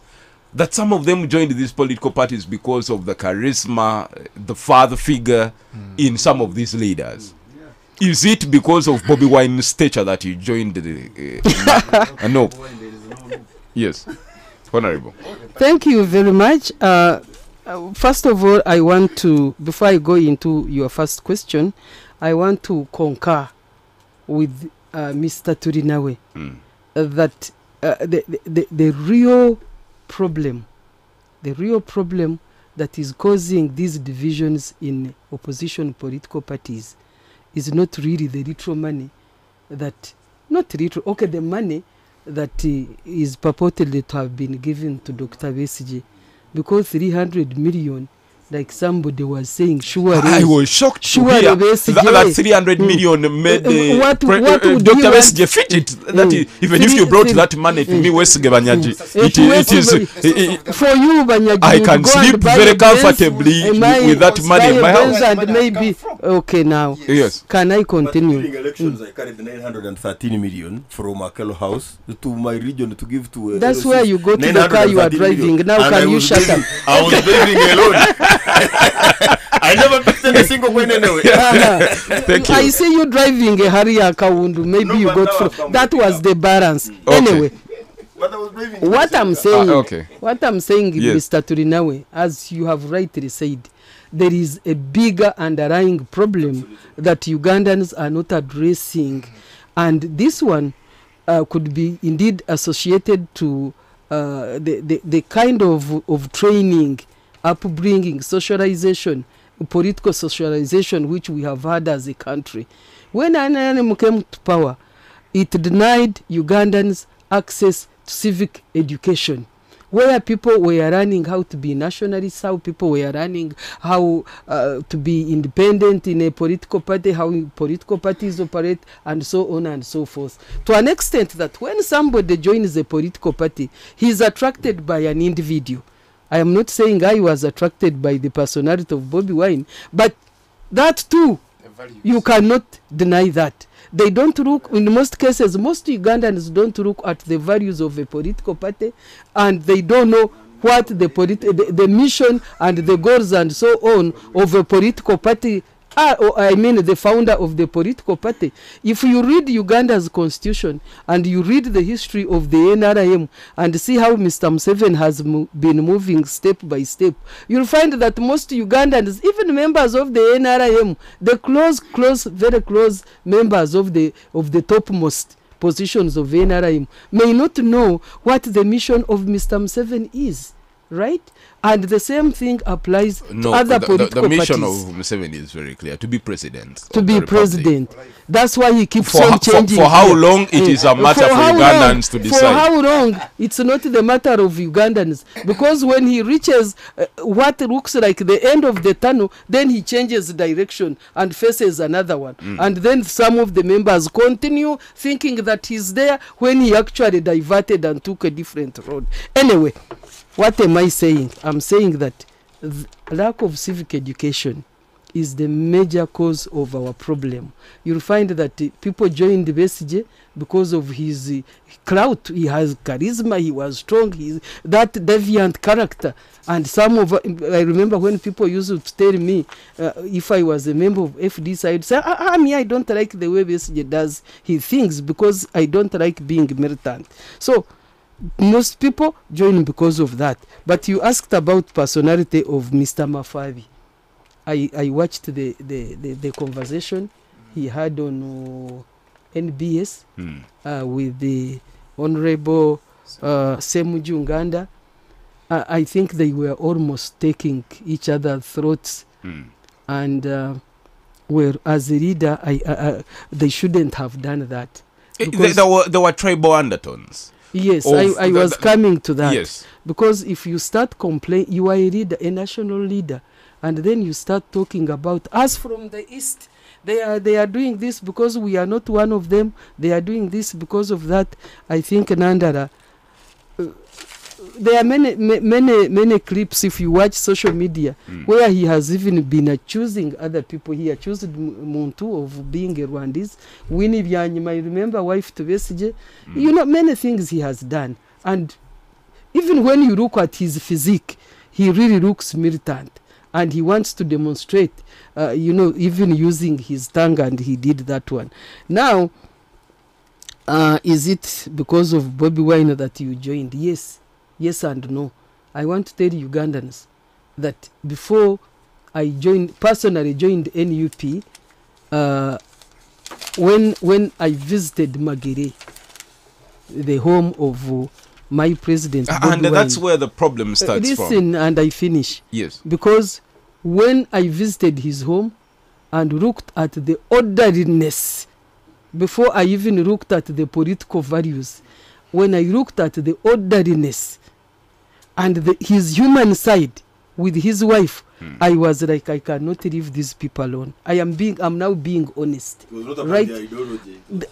that some of them joined these political parties because of the charisma, the father figure mm. in some of these leaders. Hmm. Yeah. Is it because of Bobby Wine's stature that you joined the? Uh, no. Yes, honourable. Thank you very much. Uh, uh, first of all, I want to before I go into your first question, I want to concur with uh, Mr. Turinawe mm. that uh, the, the the real problem, the real problem that is causing these divisions in opposition political parties is not really the literal money that, not literal, okay, the money that uh, is purportedly to have been given to Dr. Besigye because 300 million like somebody was saying sure i was shocked sure to hear that, that 300 mm. Uh, uh, made uh, what, what uh, dr West defeated. mm. that is, hmm. even if you brought that money to me hmm. wesige banyaji mm. it, it is it, uh, for you banyaji i can sleep very comfortably my, with that money in my house and maybe okay now yes can i continue during elections mm. i carried 913 million from Akelo house to my region to give to uh, that's where you go to the car you are driving now can you shut up i was driving alone I never picked any single one anyway. Thank you. I see you driving a Harry Akawundu. Maybe no, you got through. That was the balance. Mm. Okay. Anyway. What I'm saying, ah, okay. what I'm saying, yes. Mr. Turinawe, as you have rightly said, there is a bigger underlying problem Absolutely. that Ugandans are not addressing, and this one uh, could be indeed associated to uh, the, the, the kind of, of training upbringing, socialization, political socialization, which we have had as a country. When NRM came to power, it denied Ugandans access to civic education where people were learning how to be nationalists, how people were learning how uh, to be independent in a political party, how political parties operate, and so on and so forth. To an extent that when somebody joins a political party, he is attracted by an individual. I am not saying I was attracted by the personality of Bobby Wine, but that too, you cannot deny that. They don't look, in most cases, most Ugandans don't look at the values of a political party and they don't know what the, the, the, mission and the goals and so on of a political party Ah, oh, I mean the founder of the political party. If you read Uganda's constitution and you read the history of the NRM and see how Mr. Museveni has mo been moving step by step, you'll find that most Ugandans, even members of the NRM, the close, close, very close members of the of the topmost positions of NRM, may not know what the mission of Mr. Museveni is right? And the same thing applies no, to other the, political the, the mission parties. of Museveni is very clear: to be president. To be president. That's why he keeps for, on changing. For, for how long it is a matter for, for Ugandans long, to decide. For how long it's not the matter of Ugandans because when he reaches uh, what looks like the end of the tunnel, then he changes direction and faces another one, mm. and then some of the members continue thinking that he's there when he actually diverted and took a different road. Anyway. What am I saying? I'm saying that lack of civic education is the major cause of our problem. You'll find that uh, people joined the BCJ because of his uh, clout. He has charisma. He was strong. He's that deviant character. And some of uh, I remember when people used to tell me uh, if I was a member of FDC, I'd say, ah, ah, me, I don't like the way BCJ does his things because I don't like being militant. So most people join because of that. But you asked about personality of Mr. Mafavi. I, I watched the, the, the, the conversation he had on uh, NBS mm. uh, with the Honorable uh, Semuji Uh, I think they were almost taking each other's throats. Mm. And uh, where, as a leader, I, they shouldn't have done that. It, eh, they, there, were, there were tribal undertones. Yes, I, I was coming to that. Yes. Because if you start complaining, you are a leader, a national leader, and then you start talking about us from the East. They are, they are doing this because we are not one of them. They are doing this because of that. I think Nandara there are many many many clips if you watch social media mm. where he has even been choosing other people he chosen muntu of being a rwandese Winnie ibyanyuma you remember wife to besige mm. you know many things he has done and even when you look at his physique he really looks militant and he wants to demonstrate uh, you know even using his tongue and he did that one now uh, is it because of Bobby Wine that you joined? Yes, yes and no. I want to tell Ugandans that before I joined, personally joined NUP, uh, when, when I visited Magere, the home of uh, my president. Ah, and that's where the problem uh, starts uh, listen, from. and I finish. Yes. Because when I visited his home and looked at the orderliness, before I even looked at the political values, when I looked at the orderliness and the, his human side with his wife hmm. i was like i cannot leave these people alone i am being i'm now being honest right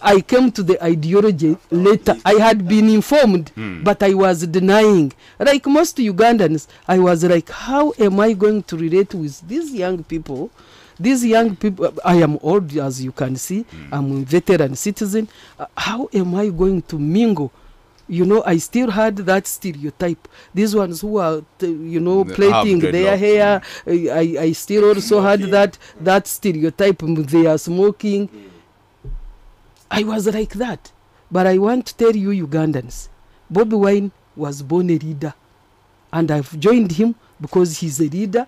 i came to the ideology later i had been informed hmm. but i was denying like most ugandans i was like how am i going to relate with these young people these young people i am old as you can see mm. i'm a veteran citizen uh, how am i going to mingle you know, I still had that stereotype. These ones who are, you know, plating plaiting their hair. I, I still also had that that stereotype. They are smoking. Mm. I was like that, but I want to tell you, Ugandans, Bobby Wine was born a leader, and I've joined him because he's a leader,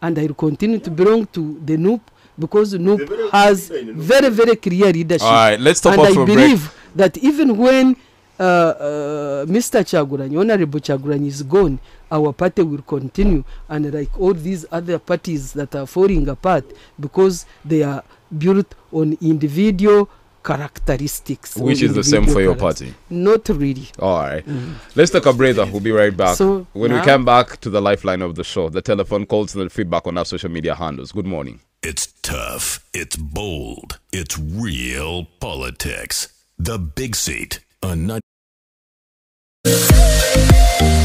and I'll continue to belong to the NUP because NUP has very very clear leadership. All right, let's stop and I believe break. that even when uh, uh, Mr. Chaguranyi, Honorable Chaguranyi is gone, our party will continue. And like all these other parties that are falling apart because they are built on individual characteristics. Which is the same for your party? Not really. All right. Mm. Mm-hmm. Let's take a breather. We'll be right back. So when we come back to the lifeline of the show, the telephone calls and the feedback on our social media handles. Good morning. It's tough. It's bold. It's real politics. The big seat. A nut you.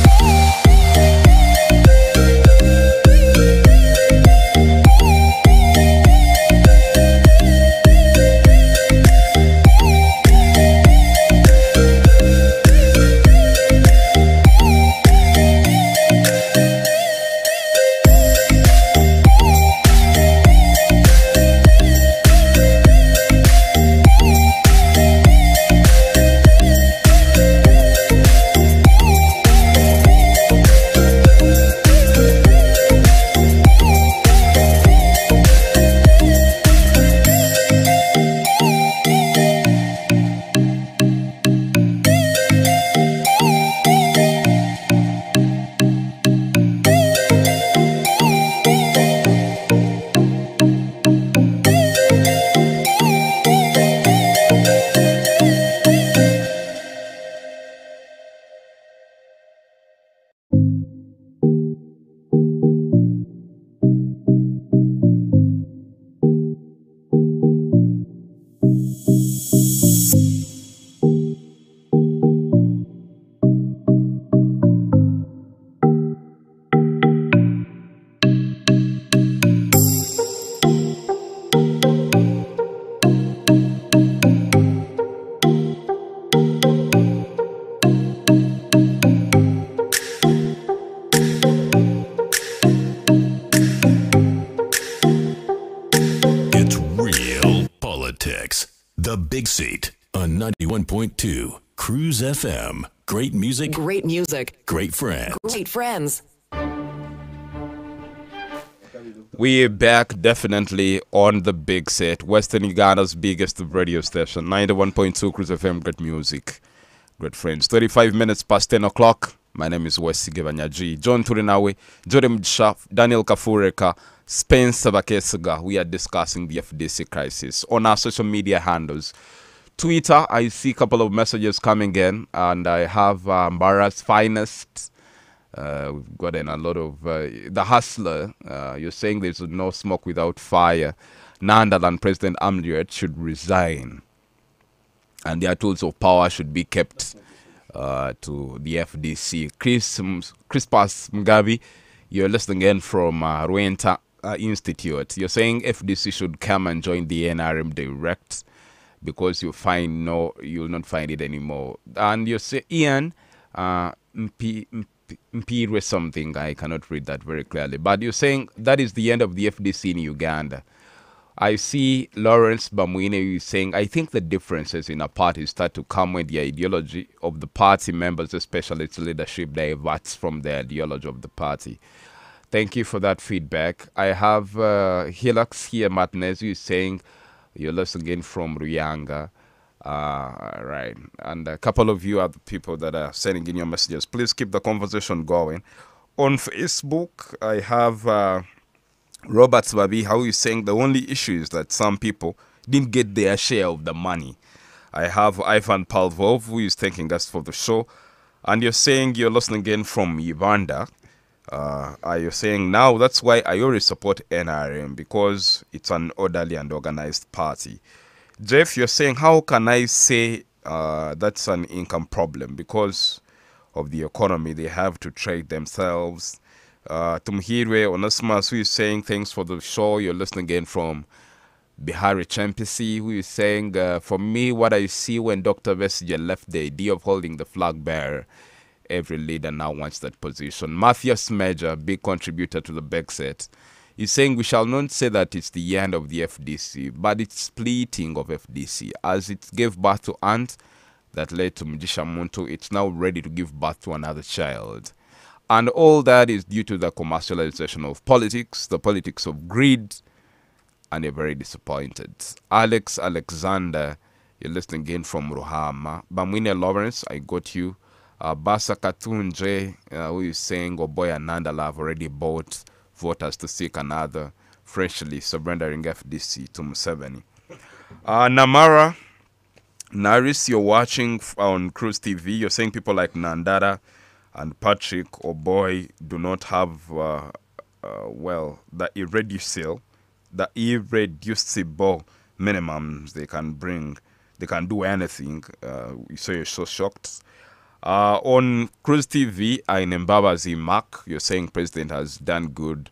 101.2 Cruise FM. Great music. Great music. Great friends. Great friends. We're back definitely on the big set. Western Uganda,'s biggest radio station. 91.2 Cruise FM. Great music. Great friends. 35 minutes past 10 o'clock. My name is Wesi Gevanyaji. John Turinawe, Jordan Mdshaf, Daniel Kafureka, Spencer Bakesiga. We are discussing the FDC crisis on our social media handles. Twitter, I see a couple of messages coming in, and I have uh, Mbara's Finest. Uh, we've gotten a lot of uh, the hustler. Uh, you're saying there's no smoke without fire. Nanda and President Amliot should resign, and their tools of power should be kept uh, to the FDC. Chris Crispus Mugabe, you're listening in from uh, Ruenta uh, Institute. You're saying FDC should come and join the NRM direct because you find no, you'll not find it anymore. And you say, Ian, uh, P mp, something. I cannot read that very clearly. But you're saying that is the end of the FDC in Uganda. I see Lawrence Bamwine is saying, I think the differences in a party start to come when the ideology of the party members, especially its leadership, diverts from the ideology of the party. Thank you for that feedback. I have uh, Hilux here, Martinez, who is saying, you're loves again from Ruyanga. Uh, right. And a couple of you are the people that are sending in your messages. Please keep the conversation going. On Facebook, I have uh, Robert Babi. you saying the only issue is that some people didn't get their share of the money. I have Ivan Palvov, who is thanking us for the show. And you're saying you're listening again from Uganda uh, are you saying now that's why I always support NRM because it's an orderly and organized party. Jeff, you're saying how can I say uh, that's an income problem because of the economy they have to trade themselves. Uh, Tumhirwe Onasmas, who is saying thanks for the show. You're listening again from Bihari Champisi, who is saying, uh, for me, what I see when Dr. Vesiger left the idea of holding the flag bearer every leader now wants that position. Matthias Major, big contributor to the Brexit, is saying we shall not say that it's the end of the FDC, but it's splitting of FDC as it gave birth to Ant that led to Mjisha Muntu. It's now ready to give birth to another child. And all that is due to the commercialization of politics, the politics of greed, and they are very disappointed. Alex Alexander, you're listening again from Ruhama. Bamwine Lawrence, I got you. Uh, Basa Katunje, uh, who is saying "Oh boy, Nandala have already bought voters to seek another, freshly surrendering FDC to Museveni. Uh, Namara, Naris, you're watching on Cruise TV. You're saying people like Nandara and Patrick oh boy, do not have, uh, uh, well, the irreducible, the irreducible minimums they can bring. They can do anything. Uh, so you're so shocked. Uh, on Cruz TV, Ainembaba Z. Mark, you're saying president has done good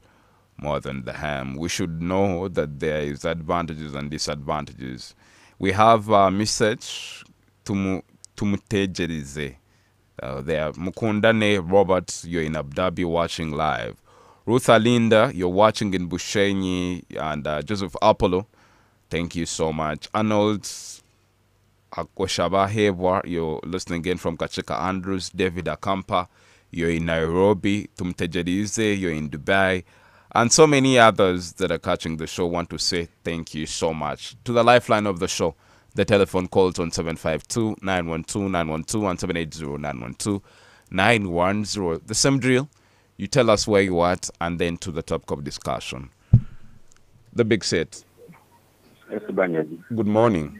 more than the ham. We should know that there is advantages and disadvantages. We have a uh, message to tumutegereze. Uh, there, Mukundane Robert, you're in Abu Dhabi watching live. Ruth Alinda, you're watching in Bushenyi, and uh, Joseph Apollo, thank you so much. Arnold Akoshaba you're listening again from Kachika Andrews, David Akampa, you're in Nairobi, Tumtejedize, you're in Dubai, and so many others that are catching the show want to say thank you so much. To the lifeline of the show, the telephone calls on 752 912 912 and 780 912 910. The same drill. You tell us where you are at and then to the top of discussion. The big set. Good morning.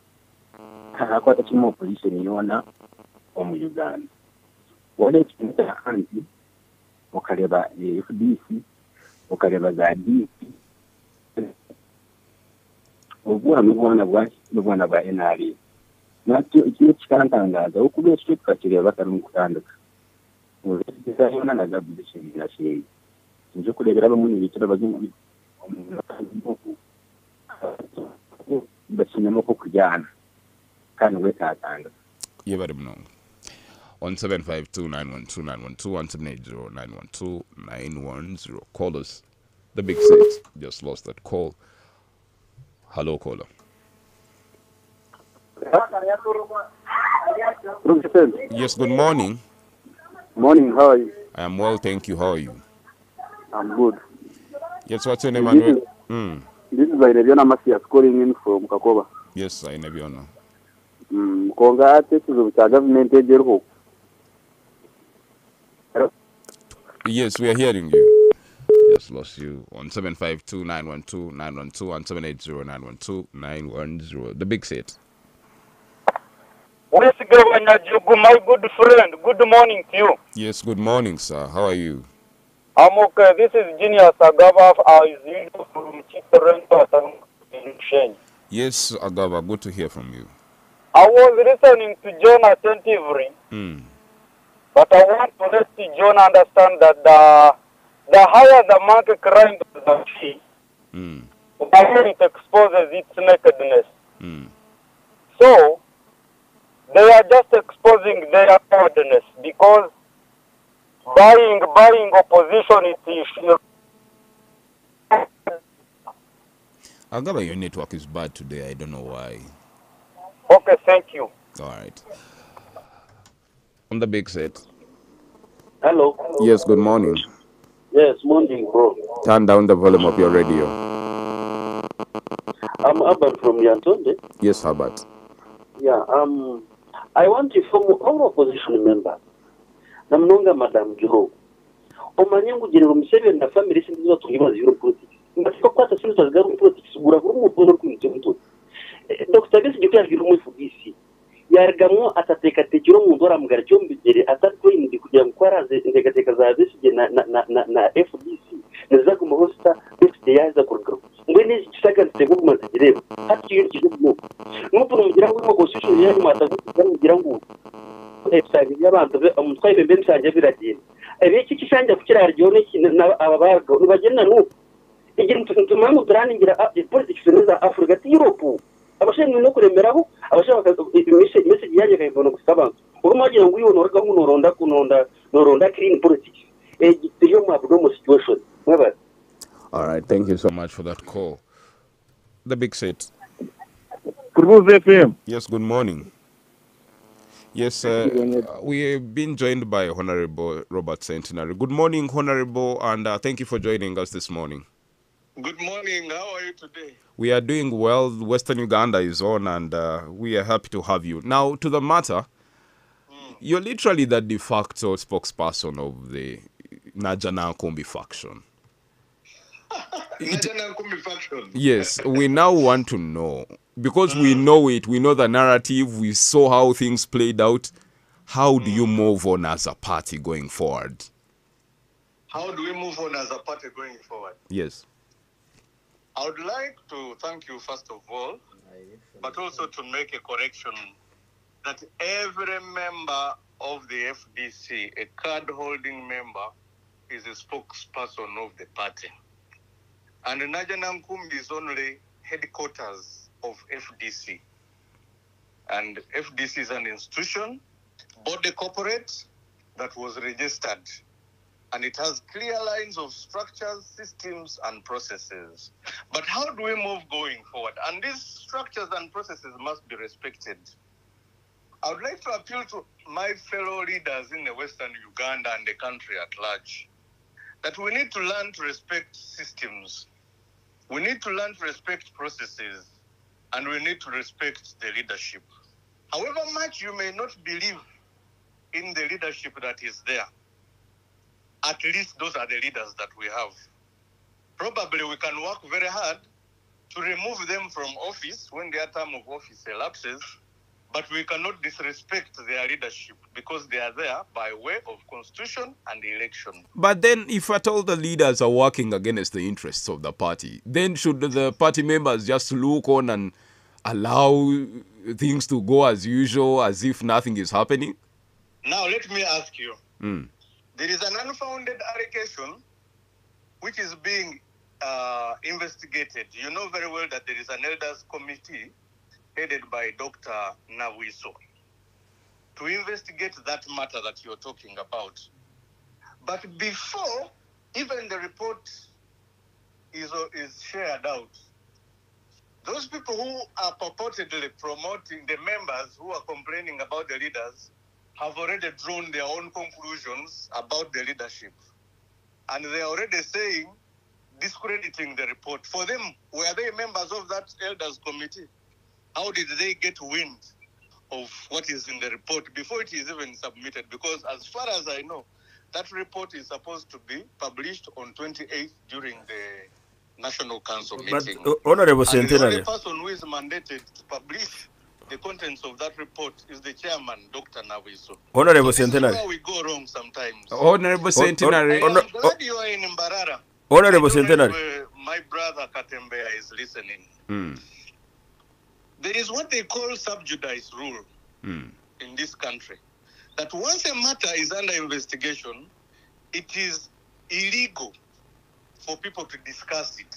ntabwo cy'amoko y'isiriyona omu mu uganda urebye imbuga ahandi ukareba fdc ukareba za dipi ubwuhamwe ubona bwa n'ubwona bwa enari nacyo ikintu kikantangaza kuko benshi cyo twakiriye batari mu gutandukana mu bihe byiza rero n'anagabuze ishinga irashinga sinje kurebera bamwe mu bicara bagiye mu bakanyamo ko kujyana kind of work out and you better know. One seven five two nine one two nine one two one seven eight zero nine one two nine one zero. seven five two nine one two nine one two one seven eight zero nine one two nine one zero. Call us. The big six just lost that call. Hello, caller. Yes, good morning. Morning, how are you? I am well, thank you. How are you? I'm good. Yes, what's your name, This is, mm. this is Ainebiona Masia calling in from Kakoba. Yes, Ainebiona konga ate kizibu kya gavumenti yes we are hearing you just lost you on 752 and 780 the big set Yes, Governor Jugu, my good friend, good morning to you. Yes, good morning, sir. How are you? I'm okay. This is Genius Agava from Yes, Agava, good to hear from you. I was listening to John attentively, mm. but I want to let John understand that the, the higher the market crime the tree, mm. the more it exposes its nakedness. Mm. So, they are just exposing their cowardness because buying, buying opposition is issue. got your network is bad today. I don't know why. Okay, thank you. All right. On the big set. Hello. Yes, good morning. Yes, morning, bro. Turn down the volume of your radio. I'm Albert from Yantonde. Yes, Albert. Yeah, um, I want to form all opposition members. Namnonga Madam Joho. Omanye ngugerero Museveni na family sindizo tulibaza Europolitics. Ngasiko kwata sindizo zigaru politics. Gura kuri mu bwono kwinjye mutoti. dr bisi igikoresho rumwe ku isi yarigamwo atatekateke mu ndwaramugari cyo mbigere atakwindi kugira ngo kwaraze intekateka za besige na na na na na fdc naza ku mahosta besige yaza kuruka ngwe ni shaka ntego kuma zireba hati yo kije mu nuko numugira ngo mu constitution ya mu atago numugira ngo ebisage yabantu umutwa ibembe nsanje biragenda ebiki kishanja kukiraryo ne ababaga nibagenda nuko igira ntumwe mu brand ngira ah, neza Africa ti abashinzwe no kuremeraho abashaka yaje nk'unoronda noronda clean politics eh, iyo situation all right thank you so much for that call the big set morning, FM. Yes, good morning. Yes, uh, we have been joined by Honorable Robert Centenary. Good morning, Honorable, and uh, thank you for joining us this morning. Good morning. How are you today? We are doing well. Western Uganda is on, and uh, we are happy to have you. Now, to the matter, mm. you're literally the de facto spokesperson of the Najana Kombi faction. It, yes, we now want to know because mm. we hmm. know it, we know the narrative, we saw how things played out. How do mm. you hmm. move on as a party going forward? How do we move on as a party going forward? Yes. I would like to thank you, first of all, but also to make a correction that every member of the FDC, a card holding member, is a spokesperson of the party. And Najana Nkumbi is only headquarters of FDC. And FDC is an institution, body corporate that was registered and it has clear lines of structures, systems, and processes. But how do we move going forward? And these structures and processes must be respected. I would like to appeal to my fellow leaders in the Western Uganda and the country at large that we need to learn to respect systems, we need to learn to respect processes, and we need to respect the leadership. However much you may not believe in the leadership that is there, at least those are the leaders that we have. Probably we can work very hard to remove them from office when their term of office elapses, but we cannot disrespect their leadership because they are there by way of constitution and election. But then, if at all the leaders are working against the interests of the party, then should the party members just look on and allow things to go as usual, as if nothing is happening? Now, let me ask you. Mm. There is an unfounded allegation which is being uh, investigated. You know very well that there is an elders committee headed by Dr. Nawiso to investigate that matter that you're talking about. But before even the report is, uh, is shared out, those people who are purportedly promoting the members who are complaining about the leaders have already drawn their own conclusions about the leadership. And they're already saying, discrediting the report. For them, were they members of that elders committee? How did they get wind of what is in the report before it is even submitted? Because as far as I know, that report is supposed to be published on 28th during the National Council meeting. but Uh, Honorable Centenary. The only person who is mandated to publish the contents of that report is the chairman, Dr. Naviso. Honorable so Centenary. Where we go wrong sometimes. Honorable Centenary. Honor- I'm glad you are in Mbarara. Honorable Centenary. my brother Katembea is listening. Mm. There is what they call subjudice rule mm. in this country. That once a matter is under investigation, it is illegal for people to discuss it.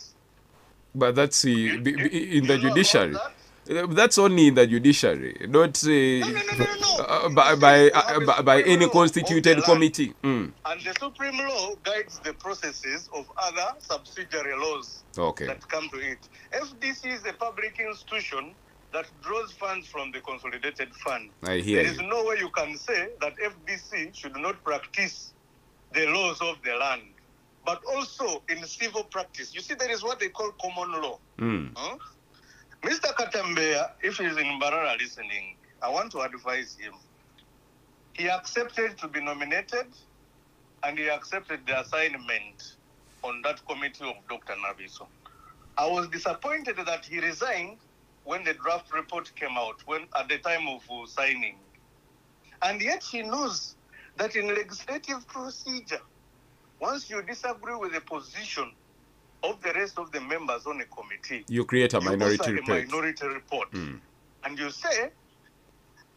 But that's uh, you, in the you judiciary. Know That's only in the judiciary, not uh, uh, uh, by by, by, any constituted committee. Mm. And the supreme law guides the processes of other subsidiary laws okay. that come to it. FDC is a public institution that draws funds from the consolidated fund. I hear. There is you. no way you can say that FDC should not practice the laws of the land but also in civil practice. You see, there is what they call common law. Mm. Huh? Mr. Katembeya, if he's in Barara listening, I want to advise him. He accepted to be nominated and he accepted the assignment on that committee of Dr. Naviso. I was disappointed that he resigned when the draft report came out, when at the time of uh, signing. And yet he knows that in legislative procedure, once you disagree with a position, of the rest of the members on a committee. You create a you minority a report. minority report. Mm. And you say,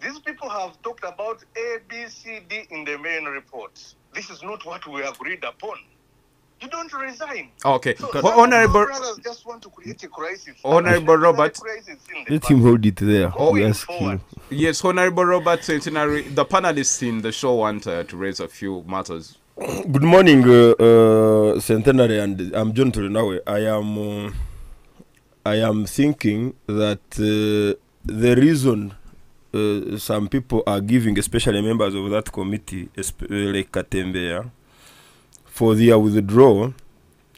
these people have talked about A, B, C, D in the main report. This is not what we agreed upon. You don't resign. Okay. So Honorable, just want to create a crisis. Honorable Robert. Crisis let him hold it there. Oh, yes. Yes, Honorable Robert Centenary, the panelists in the show want uh, to raise a few matters Good morning, uh, uh, Centenary, and I'm John Tulinawe. I am, uh, I am thinking that uh, the reason uh, some people are giving, especially members of that committee, uh, like katembea for their withdrawal,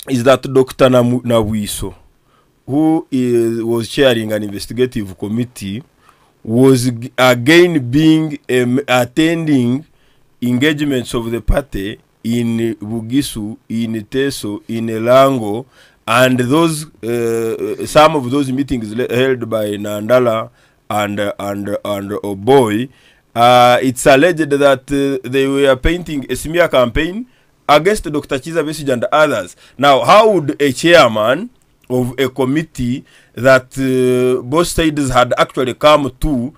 is that Dr. Namu Nawiso, who is, was chairing an investigative committee, was again being um, attending engagements of the party in Bugisu, in Teso, in Lango, and those uh, some of those meetings held by Nandala and and and Oboy, uh, it's alleged that uh, they were painting a smear campaign against Dr. Chiza besige and others. Now, how would a chairman of a committee that uh, both sides had actually come to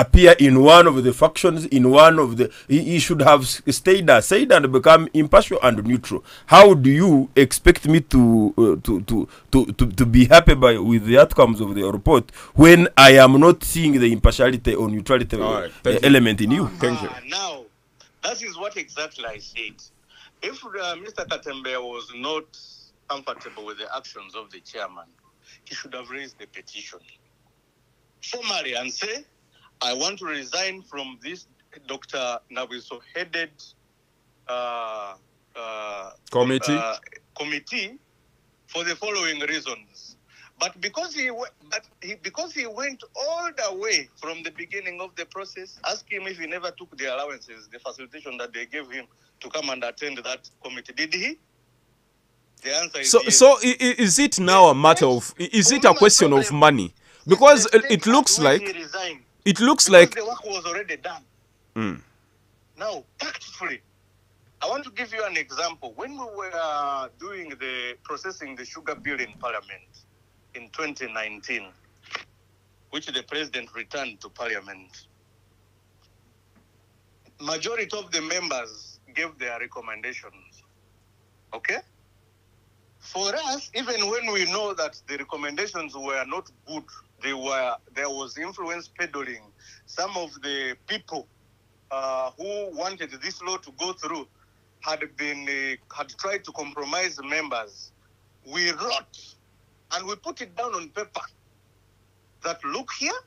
appear in one of the factions, in one of the. He, he should have stayed aside and become impartial and neutral. How do you expect me to uh, to, to, to, to to be happy by with the outcomes of the report when I am not seeing the impartiality or neutrality right, uh, element in you? Thank you. Ah, now, that is what exactly I said. If uh, Mr. Katembe was not comfortable with the actions of the chairman, he should have raised the petition formally and say I want to resign from this Dr. Nabuso headed uh, uh, committee. Uh, committee for the following reasons. But because he, but he, because he went all the way from the beginning of the process, ask him if he never took the allowances, the facilitation that they gave him to come and attend that committee. Did he? The answer is so. Yes. So is it now a matter of? Is it a question of money? Because it looks like. He resigned it looks like the work was already done. Mm. Now, tactfully, I want to give you an example. When we were uh, doing the processing the sugar bill in Parliament in 2019, which the president returned to Parliament, majority of the members gave their recommendations. Okay. For us, even when we know that the recommendations were not good there were there was influence peddling. Some of the people uh, who wanted this law to go through had been uh, had tried to compromise members. We wrote and we put it down on paper that look here,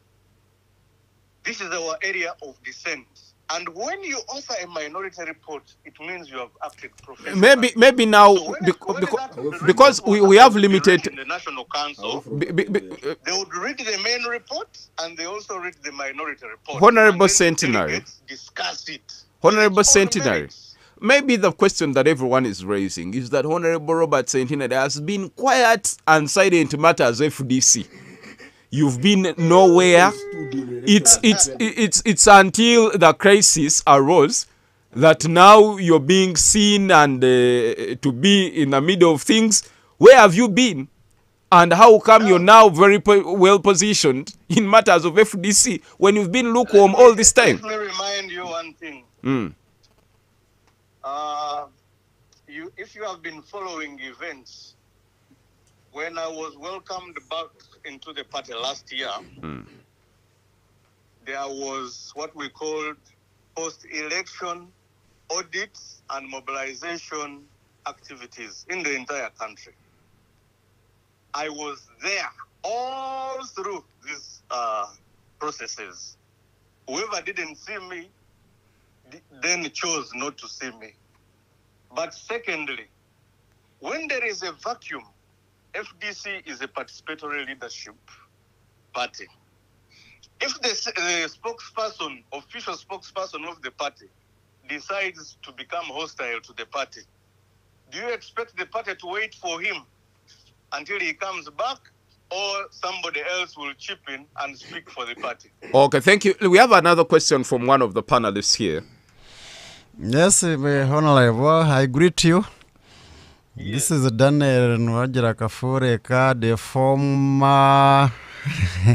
this is our area of dissent. And when you offer a minority report, it means you have acted professionally. Maybe, maybe now, so beca beca because we, we have limited... the National Council, be, be, uh, they would read the main report and they also read the minority report. Honorable Centenary. Discuss it. Honorable Centenary. Maybe the question that everyone is raising is that Honorable Robert Centenary has been quiet and silent matters FDC you've been nowhere it's it's it's it's until the crisis arose that now you're being seen and uh, to be in the middle of things where have you been and how come you're now very po well positioned in matters of FDC when you've been lukewarm all this time? Let me remind you one thing. Mm. Uh, you, if you have been following events when I was welcomed back into the party last year, mm. there was what we called post election audits and mobilization activities in the entire country. I was there all through these uh, processes. Whoever didn't see me then chose not to see me. But secondly, when there is a vacuum FDC is a participatory leadership party. If the, spokesperson, official spokesperson of the party, decides to become hostile to the party, do you expect the party to wait for him until he comes back or somebody else will chip in and speak for the party? Okay, thank you. We have another question from one of the panelists here. Yes, eh, Honorable, I greet you. This is Daniel Nwagira Kafure Ka, the former uh,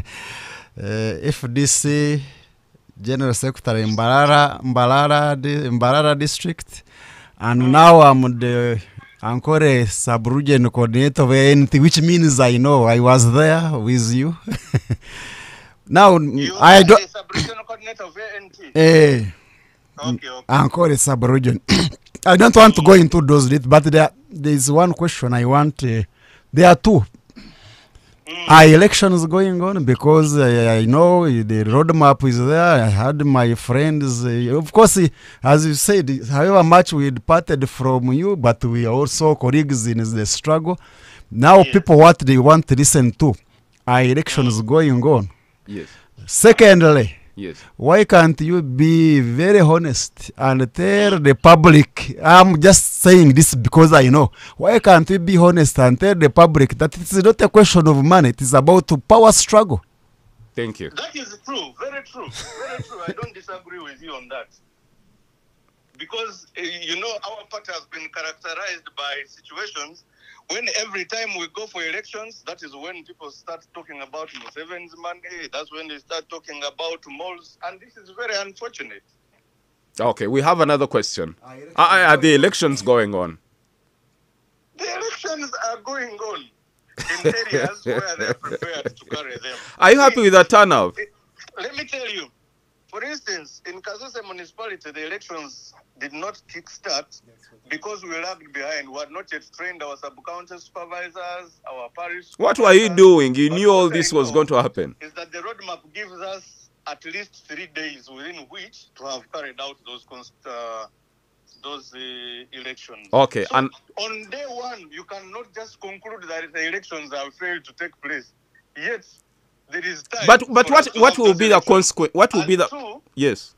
eh, FDC General Secretary Mbarara, Mbarara, Mbarara District, and mm. now I'm the Ancore sub Coordinator of ANT, which means I know I was there with you. now, you I don't... Coordinator of ANT? Eh. Mm. Okay, okay. Angkor ah, sub-region. I don't want to go into those details, but there, there is one question I want. Uh, there are two. Mm. Are elections going on? Because uh, I know the roadmap is there. I had my friends. Uh, of course, as you said, however much we departed from you, but we are also colleagues in the struggle. Now, people, what they want to listen to are elections mm. going on. Yes. Secondly, Yes. Why can't you be very honest and tell the public? I'm just saying this because I know. Why can't you be honest and tell the public that it is not a question of money, it is about power struggle? Thank you. That is true, very true, very true. I don't disagree with you on that. because, eh, you know, our party has been characterized by situations when every time we go for elections, that is when people start talking about Museveni's money. That's when they start talking about malls. And this is very unfortunate. Okay, we have another question. Ah, are, elections are, are the elections going on? The elections are going on in areas where they're prepared to carry them. Are you happy with the turnout? Let me tell you, for instance, in Kasese municipality, the elections did not kickstart because we lagged behind. We had not yet trained our sub-county supervisors, our parish. What were you doing? You knew all this was going to happen. Is that the roadmap gives us at least three days within which to have carried out those const, uh, those uh, elections. Okay, so and on day one, you cannot just conclude that the elections have failed to take place. Yet there is time. But but what what will be the consequence? What will and be the two, yes?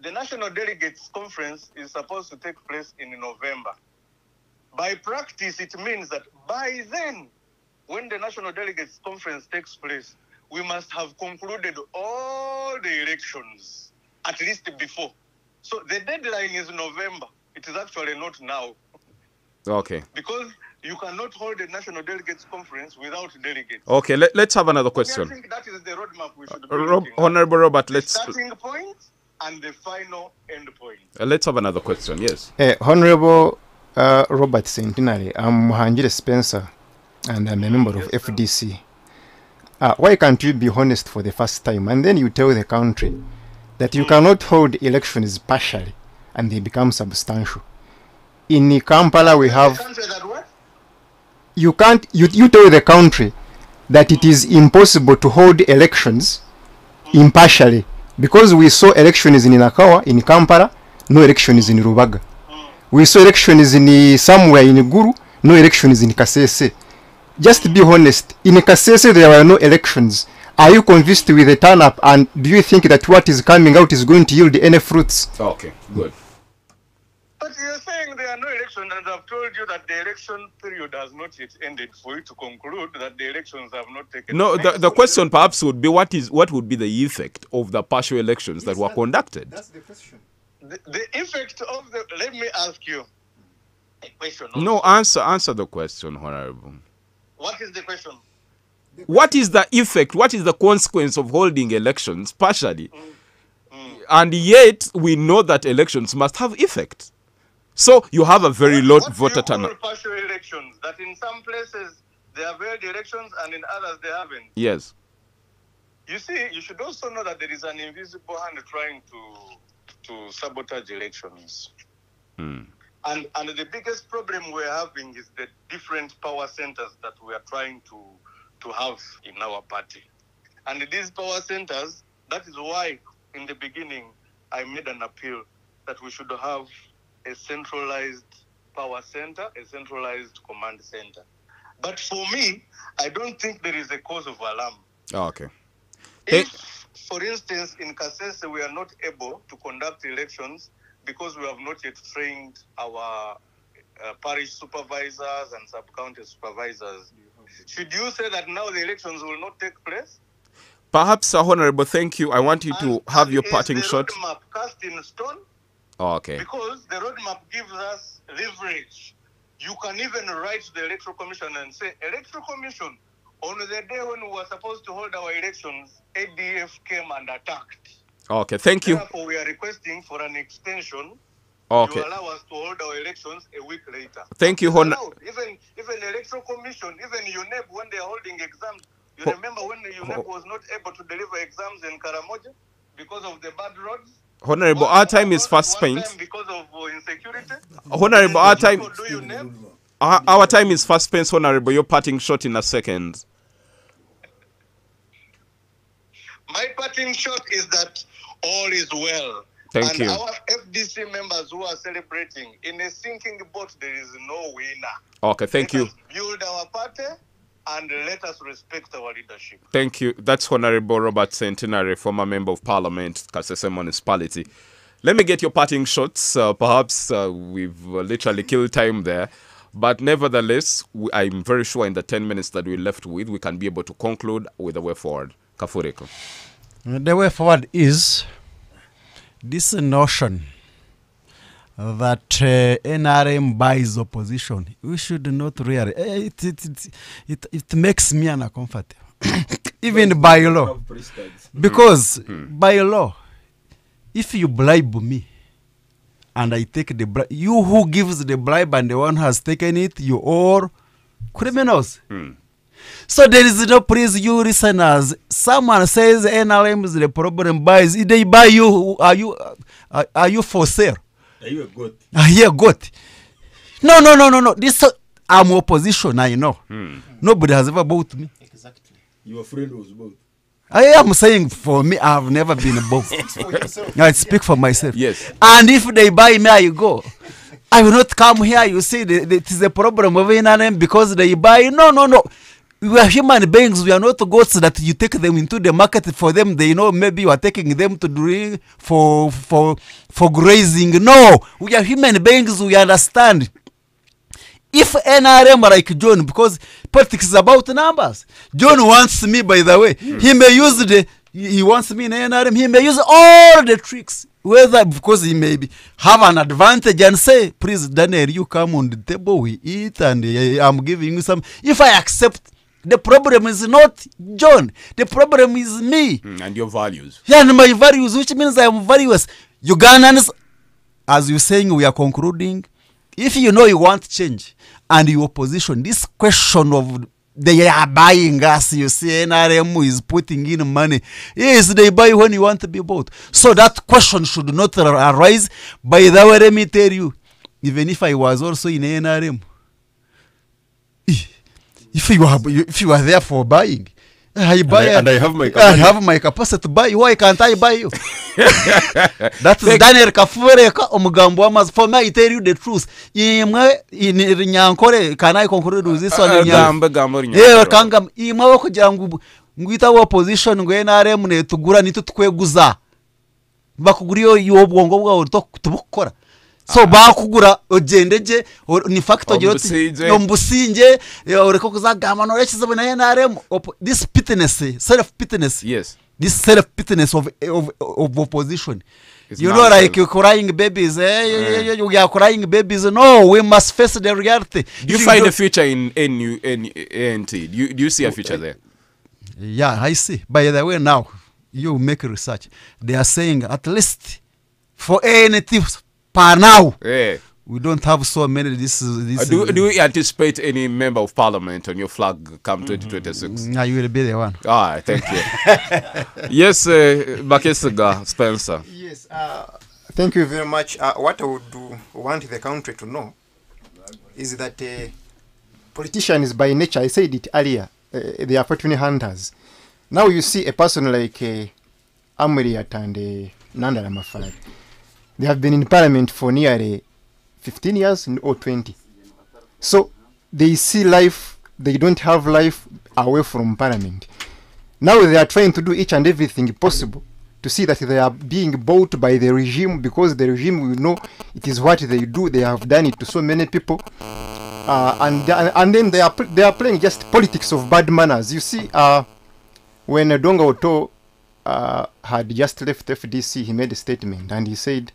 The national delegates conference is supposed to take place in November. By practice, it means that by then, when the national delegates conference takes place, we must have concluded all the elections at least before. So the deadline is November. It is actually not now. Okay. Because you cannot hold a national delegates conference without delegates. Okay, let, us have another question. Okay, I think that is the roadmap we should be uh, Rob, Honorable Robert, let's. The starting point and the final end point. Uh, let's have another question, yes. Hey, eh, Honorable uh, Robert Centenary, I'm Muhanjire Spencer and I'm a member yes, of FDC. Uh, why can't you be honest for the first time and then you tell the country that you mm. cannot hold elections partially and they become substantial? In Kampala, we have you can't you, you tell the country that it is impossible to hold elections impartially because we saw elections in Nakawa in Kampala no elections in Rubaga we saw elections in somewhere in Guru no elections in Kasese just be honest in Kasese there were no elections are you convinced with the turn up and do you think that what is coming out is going to yield any fruits okay good but you're saying there are no elections, and I've told you that the election period has not yet ended for you to conclude that the elections have not taken. No, the, the question perhaps would be what is what would be the effect of the partial elections yes, that were that, conducted? That's the question. The, the, effect of the. Let me ask you a question. No, answer answer the question, Honorable. What is the question? What is the effect? What is the consequence of holding elections partially? Mm. Mm. And yet, we know that elections must have effect. So you have a very low voter turnout. partial elections? That in some places they have held elections and in others they haven't. Yes. You see, you should also know that there is an invisible hand trying to to sabotage elections. Hmm. And and the biggest problem we're having is the different power centers that we are trying to to have in our party. And these power centers, that is why in the beginning I made an appeal that we should have a centralized power center, a centralized command center. But for me, I don't think there is a cause of alarm. Oh, okay. If, for instance, in Kasese, we are not able to conduct elections because we have not yet trained our uh, parish supervisors and sub county supervisors. Should you say that now the elections will not take place? Perhaps, sir, Honorable, thank you. I want you to have your parting shot. Cast in stone? Oh, okay. Because the roadmap gives us leverage. You can even write to the electoral commission and say, electoral commission, on the day when we were supposed to hold our elections, ADF came and attacked. Oh, okay, thank you. Therefore, we are requesting for an extension oh, okay. to allow us to hold our elections a week later. Thank you, Hon. Allowed. Even even electoral commission, even UNEP, when they are holding exams, you Ho remember when UNEP Ho was not able to deliver exams in Karamoja because of the bad roads. Honorable, uh, uh, our time is fast spent. Because of insecurity? Honorable, our time... Our, our time is fast spent, Honorable. You're parting short in a second. My parting shot is that all is well. Thank and you. our FDC members who are celebrating, in a sinking boat, there is no winner. Okay, thank Let you. Us build our party and let us respect our leadership. Thank you. That's Honorable Robert Centenary, former Member of Parliament, Kasese Municipality. Let me get your parting shots. Uh, perhaps uh, we've uh, literally killed time there. But nevertheless, we, I'm very sure in the 10 minutes that we're left with, we can be able to conclude with a way forward. Kafuriko. The way forward is this notion that uh, NRM buys opposition. We should not really. It, it, it, it, it makes me uncomfortable, even by law. Because mm. by law, if you bribe me and I take the bribe, you who gives the bribe and the one has taken it, you are criminals. Mm. So there is no please you listeners. Someone says NRM is the problem buys. They buy you. Are you are, are you for sale? Are you a goat? I hear goat. No, no, no, no, no. This uh, I'm opposition. I know. Hmm. Nobody has ever bought me. Exactly. Your friend was bought. I am saying for me, I've never been both. I speak for myself. Yes. And if they buy me, I go. I will not come here. You see, it is a problem of name because they buy. No, no, no we are human beings we are not gods that you take them into the market for them they know maybe you are taking them to drink for for for grazing no we are human beings we understand if nrm like john because politics is about numbers john wants me by the way mm. he may use the he wants me in nrm he may use all the tricks whether because he may be, have an advantage and say please daniel you come on the table we eat and eh, i'm giving you some if i accept the problem is not John. The problem is me. Mm, and your values. Yeah, and my values, which means I am can Ugandans, as you're saying, we are concluding. If you know you want change and your position, this question of they are buying us, you see, NRM is putting in money. Yes, they buy when you want to be bought. So that question should not arise. By the way, let me tell you, even if I was also in NRM, if you are if you are there for buying I buy and I, and I have my I have my capacity to buy. Why can't I buy you? That is Daniel Kafuereka omugambo wamazi. For me I tell you the truth. Imwe inyankore can I conclude with this one? Gambo ah, gambo ah, nyankore. Yeah, kangam imwe kugira ngo ngwita wa position ngwe nare mune tugura nitu tukweguza. Bakuguriyo yobwongo bwawe tubukora so ah. bakugura ojendeje ni facto gyoti ombusinje eh, oreko kuzagama no yashize bona bina NRM this pitness self pitness yes this self pitness of, of, of opposition It's you know like you crying babies eh? yeah. you, you are crying babies no we must face the reality you, you find a future in NU, NT ant you, do you see a oh, future eh, there yeah I see by the way now you make research they are saying at least for anything per now. Yeah. We don't have so many. This, this uh, do, uh, do we anticipate any member of parliament on your flag come 2026? Mm, yeah, you will be the one. All ah, right, thank you. yes, uh, Bakesiga Spencer. Yes, uh, thank you very much. Uh, what I would want the country to know is that uh, politicians by nature, I said it earlier, uh, they are fortune hunters. Now you see a person like uh, Amriat and uh, Nandala Mafalai. They have been in parliament for nearly 15 years or 20. So they see life, they don't have life away from parliament. Now they are trying to do each and everything possible to see that they are being bought by the regime because the regime, will know, it is what they do. They have done it to so many people. Uh, and, and then they are, they are playing just politics of bad manners. You see, uh, when Donga Oto uh, had just left FDC, he made a statement and he said,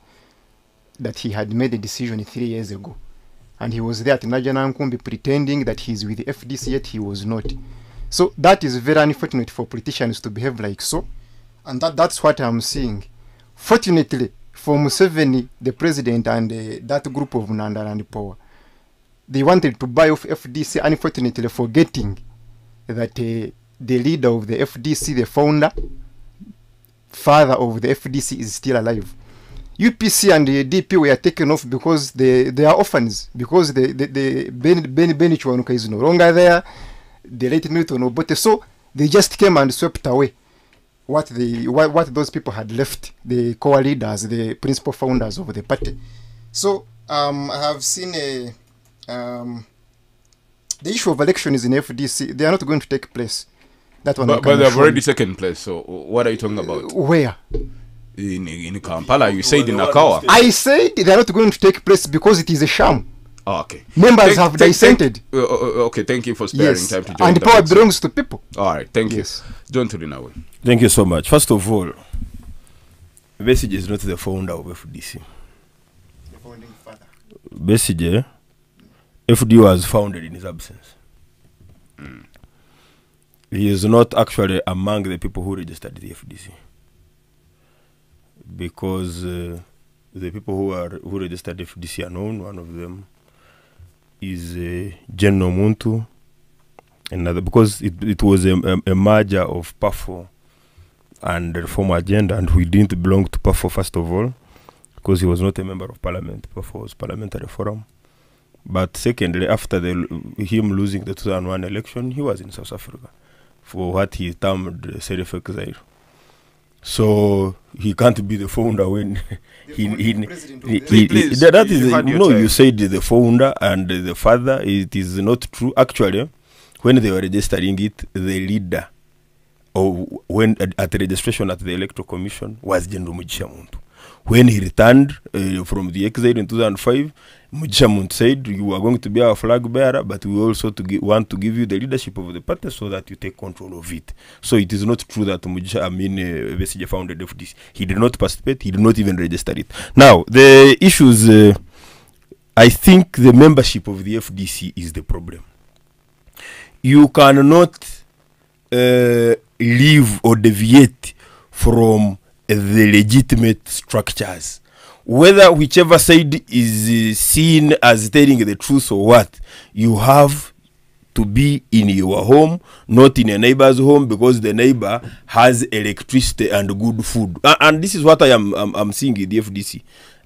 that he had made a decision three years ago. And he was there at Najanankumbi pretending that he's with the FDC, yet he was not. So that is very unfortunate for politicians to behave like so. And that, that's what I'm seeing. Fortunately, for Museveni, the president and uh, that group of the power, they wanted to buy off FDC, unfortunately forgetting that uh, the leader of the FDC, the founder, father of the FDC is still alive. UPC and the DP were taken off because they, they are orphans, because the, the, the Ben, ben Benichwanuka is no longer there, the late Milton Obote. So they just came and swept away what, the, what, what those people had left, the core leaders, the principal founders of the party. So um, I have seen a, um, the issue of election is in FDC, they are not going to take place. That one but, but they've already taken place, so what are you talking about? where? in, in Kampala, you, said in Nakawa. I said they are not going to take place because it is a sham. Oh, okay. Members thank, have thank, dissented. Thank, uh, uh, uh, uh, okay, thank you for sparing yes. time to join. And the power belongs to people. All right, thank yes. you. John Tulinawe. Thank you so much. First of all, Message is not the founder of FDC. The founding father. Besige, eh? FD was founded in his absence. Mm. He is not actually among the people who registered the FDC. because uh, the people who are who registered the FDC are known, one of them is uh, Jen Muntu, another because it, it was a, a, a merger of PAFO and Reform Agenda, and we didn't belong to PAFO first of all because he was not a member of parliament. PAFO was parliamentary forum. But secondly, after the, him losing the 2001 election, he was in South Africa for what he termed self exile. So he can't be the founder when he, he, he, he, he, he that is you no. You said the founder and the father. It is not true. Actually, when they were registering it, the leader or when at, registration at the electoral commission was General Mugisha Muntu. When he returned uh, from the exile in 2005, Mujamund said, you are going to be our flag bearer, but we also to give, want to give you the leadership of the party so that you take control of it. So it is not true that Mujia, I mean, uh, founded FDC. He did not participate. He did not even register it. Now, the issues, uh, I think the membership of the FDC is the problem. You cannot uh, eh, leave or deviate from the legitimate structures whether whichever side is uh, seen as telling the truth or what you have to be in your home not in a neighbor's home because the neighbor has electricity and good food and this is what i am i'm, I'm seeing in the fdc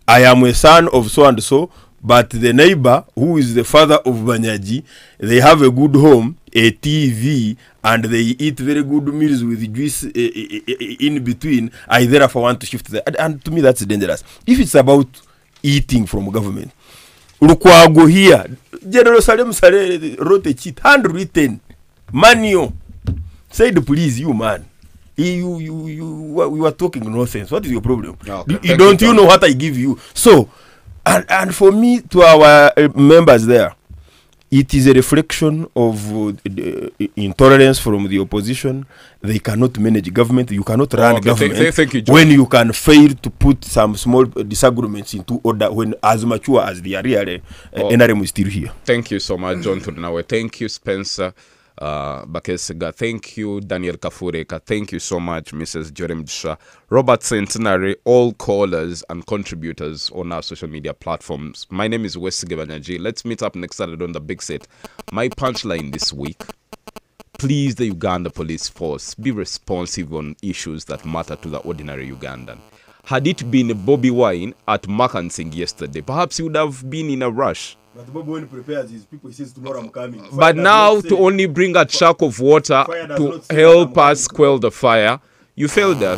i am a son of so and so but the neighbor who is the father of Banyaji they have a good home a TV and they eat very good meals with juice eh, eh, eh, in between I therefore want to shift that and to me that's dangerous if it's about eating from government Lukwago here General Salem Saleh wrote a cheat handwritten manual said please you man you you you you are talking nonsense what is your problem okay. you, don't you know what I give you so And, and for me, to our uh, members there, it is a reflection of uh, uh, intolerance from the opposition. They cannot manage government. You cannot run oh, okay. government thank, thank you, when you can fail to put some small disagreements into order when as mature as the area uh, oh, NRM is still here. Thank you so much, John Tudunawe. Thank you, Spencer. Uh, Bakesiga. Thank you, Daniel Kafureka. Thank you so much, Mrs. Jerem Disha, Robert Centenary, all callers and contributors on our social media platforms. My name is Wesige Banyaji. Let's meet up next Saturday on the big set. My punchline this week. Please, the Uganda police force, be responsive on issues that matter to the ordinary Ugandan. Had it been Bobby Wine at Makansing yesterday, perhaps he would have been in a rush but Bob his people, he says, Tomorrow I'm coming. Fire but now to only bring a chunk of water to help us quell the fire, you failed us.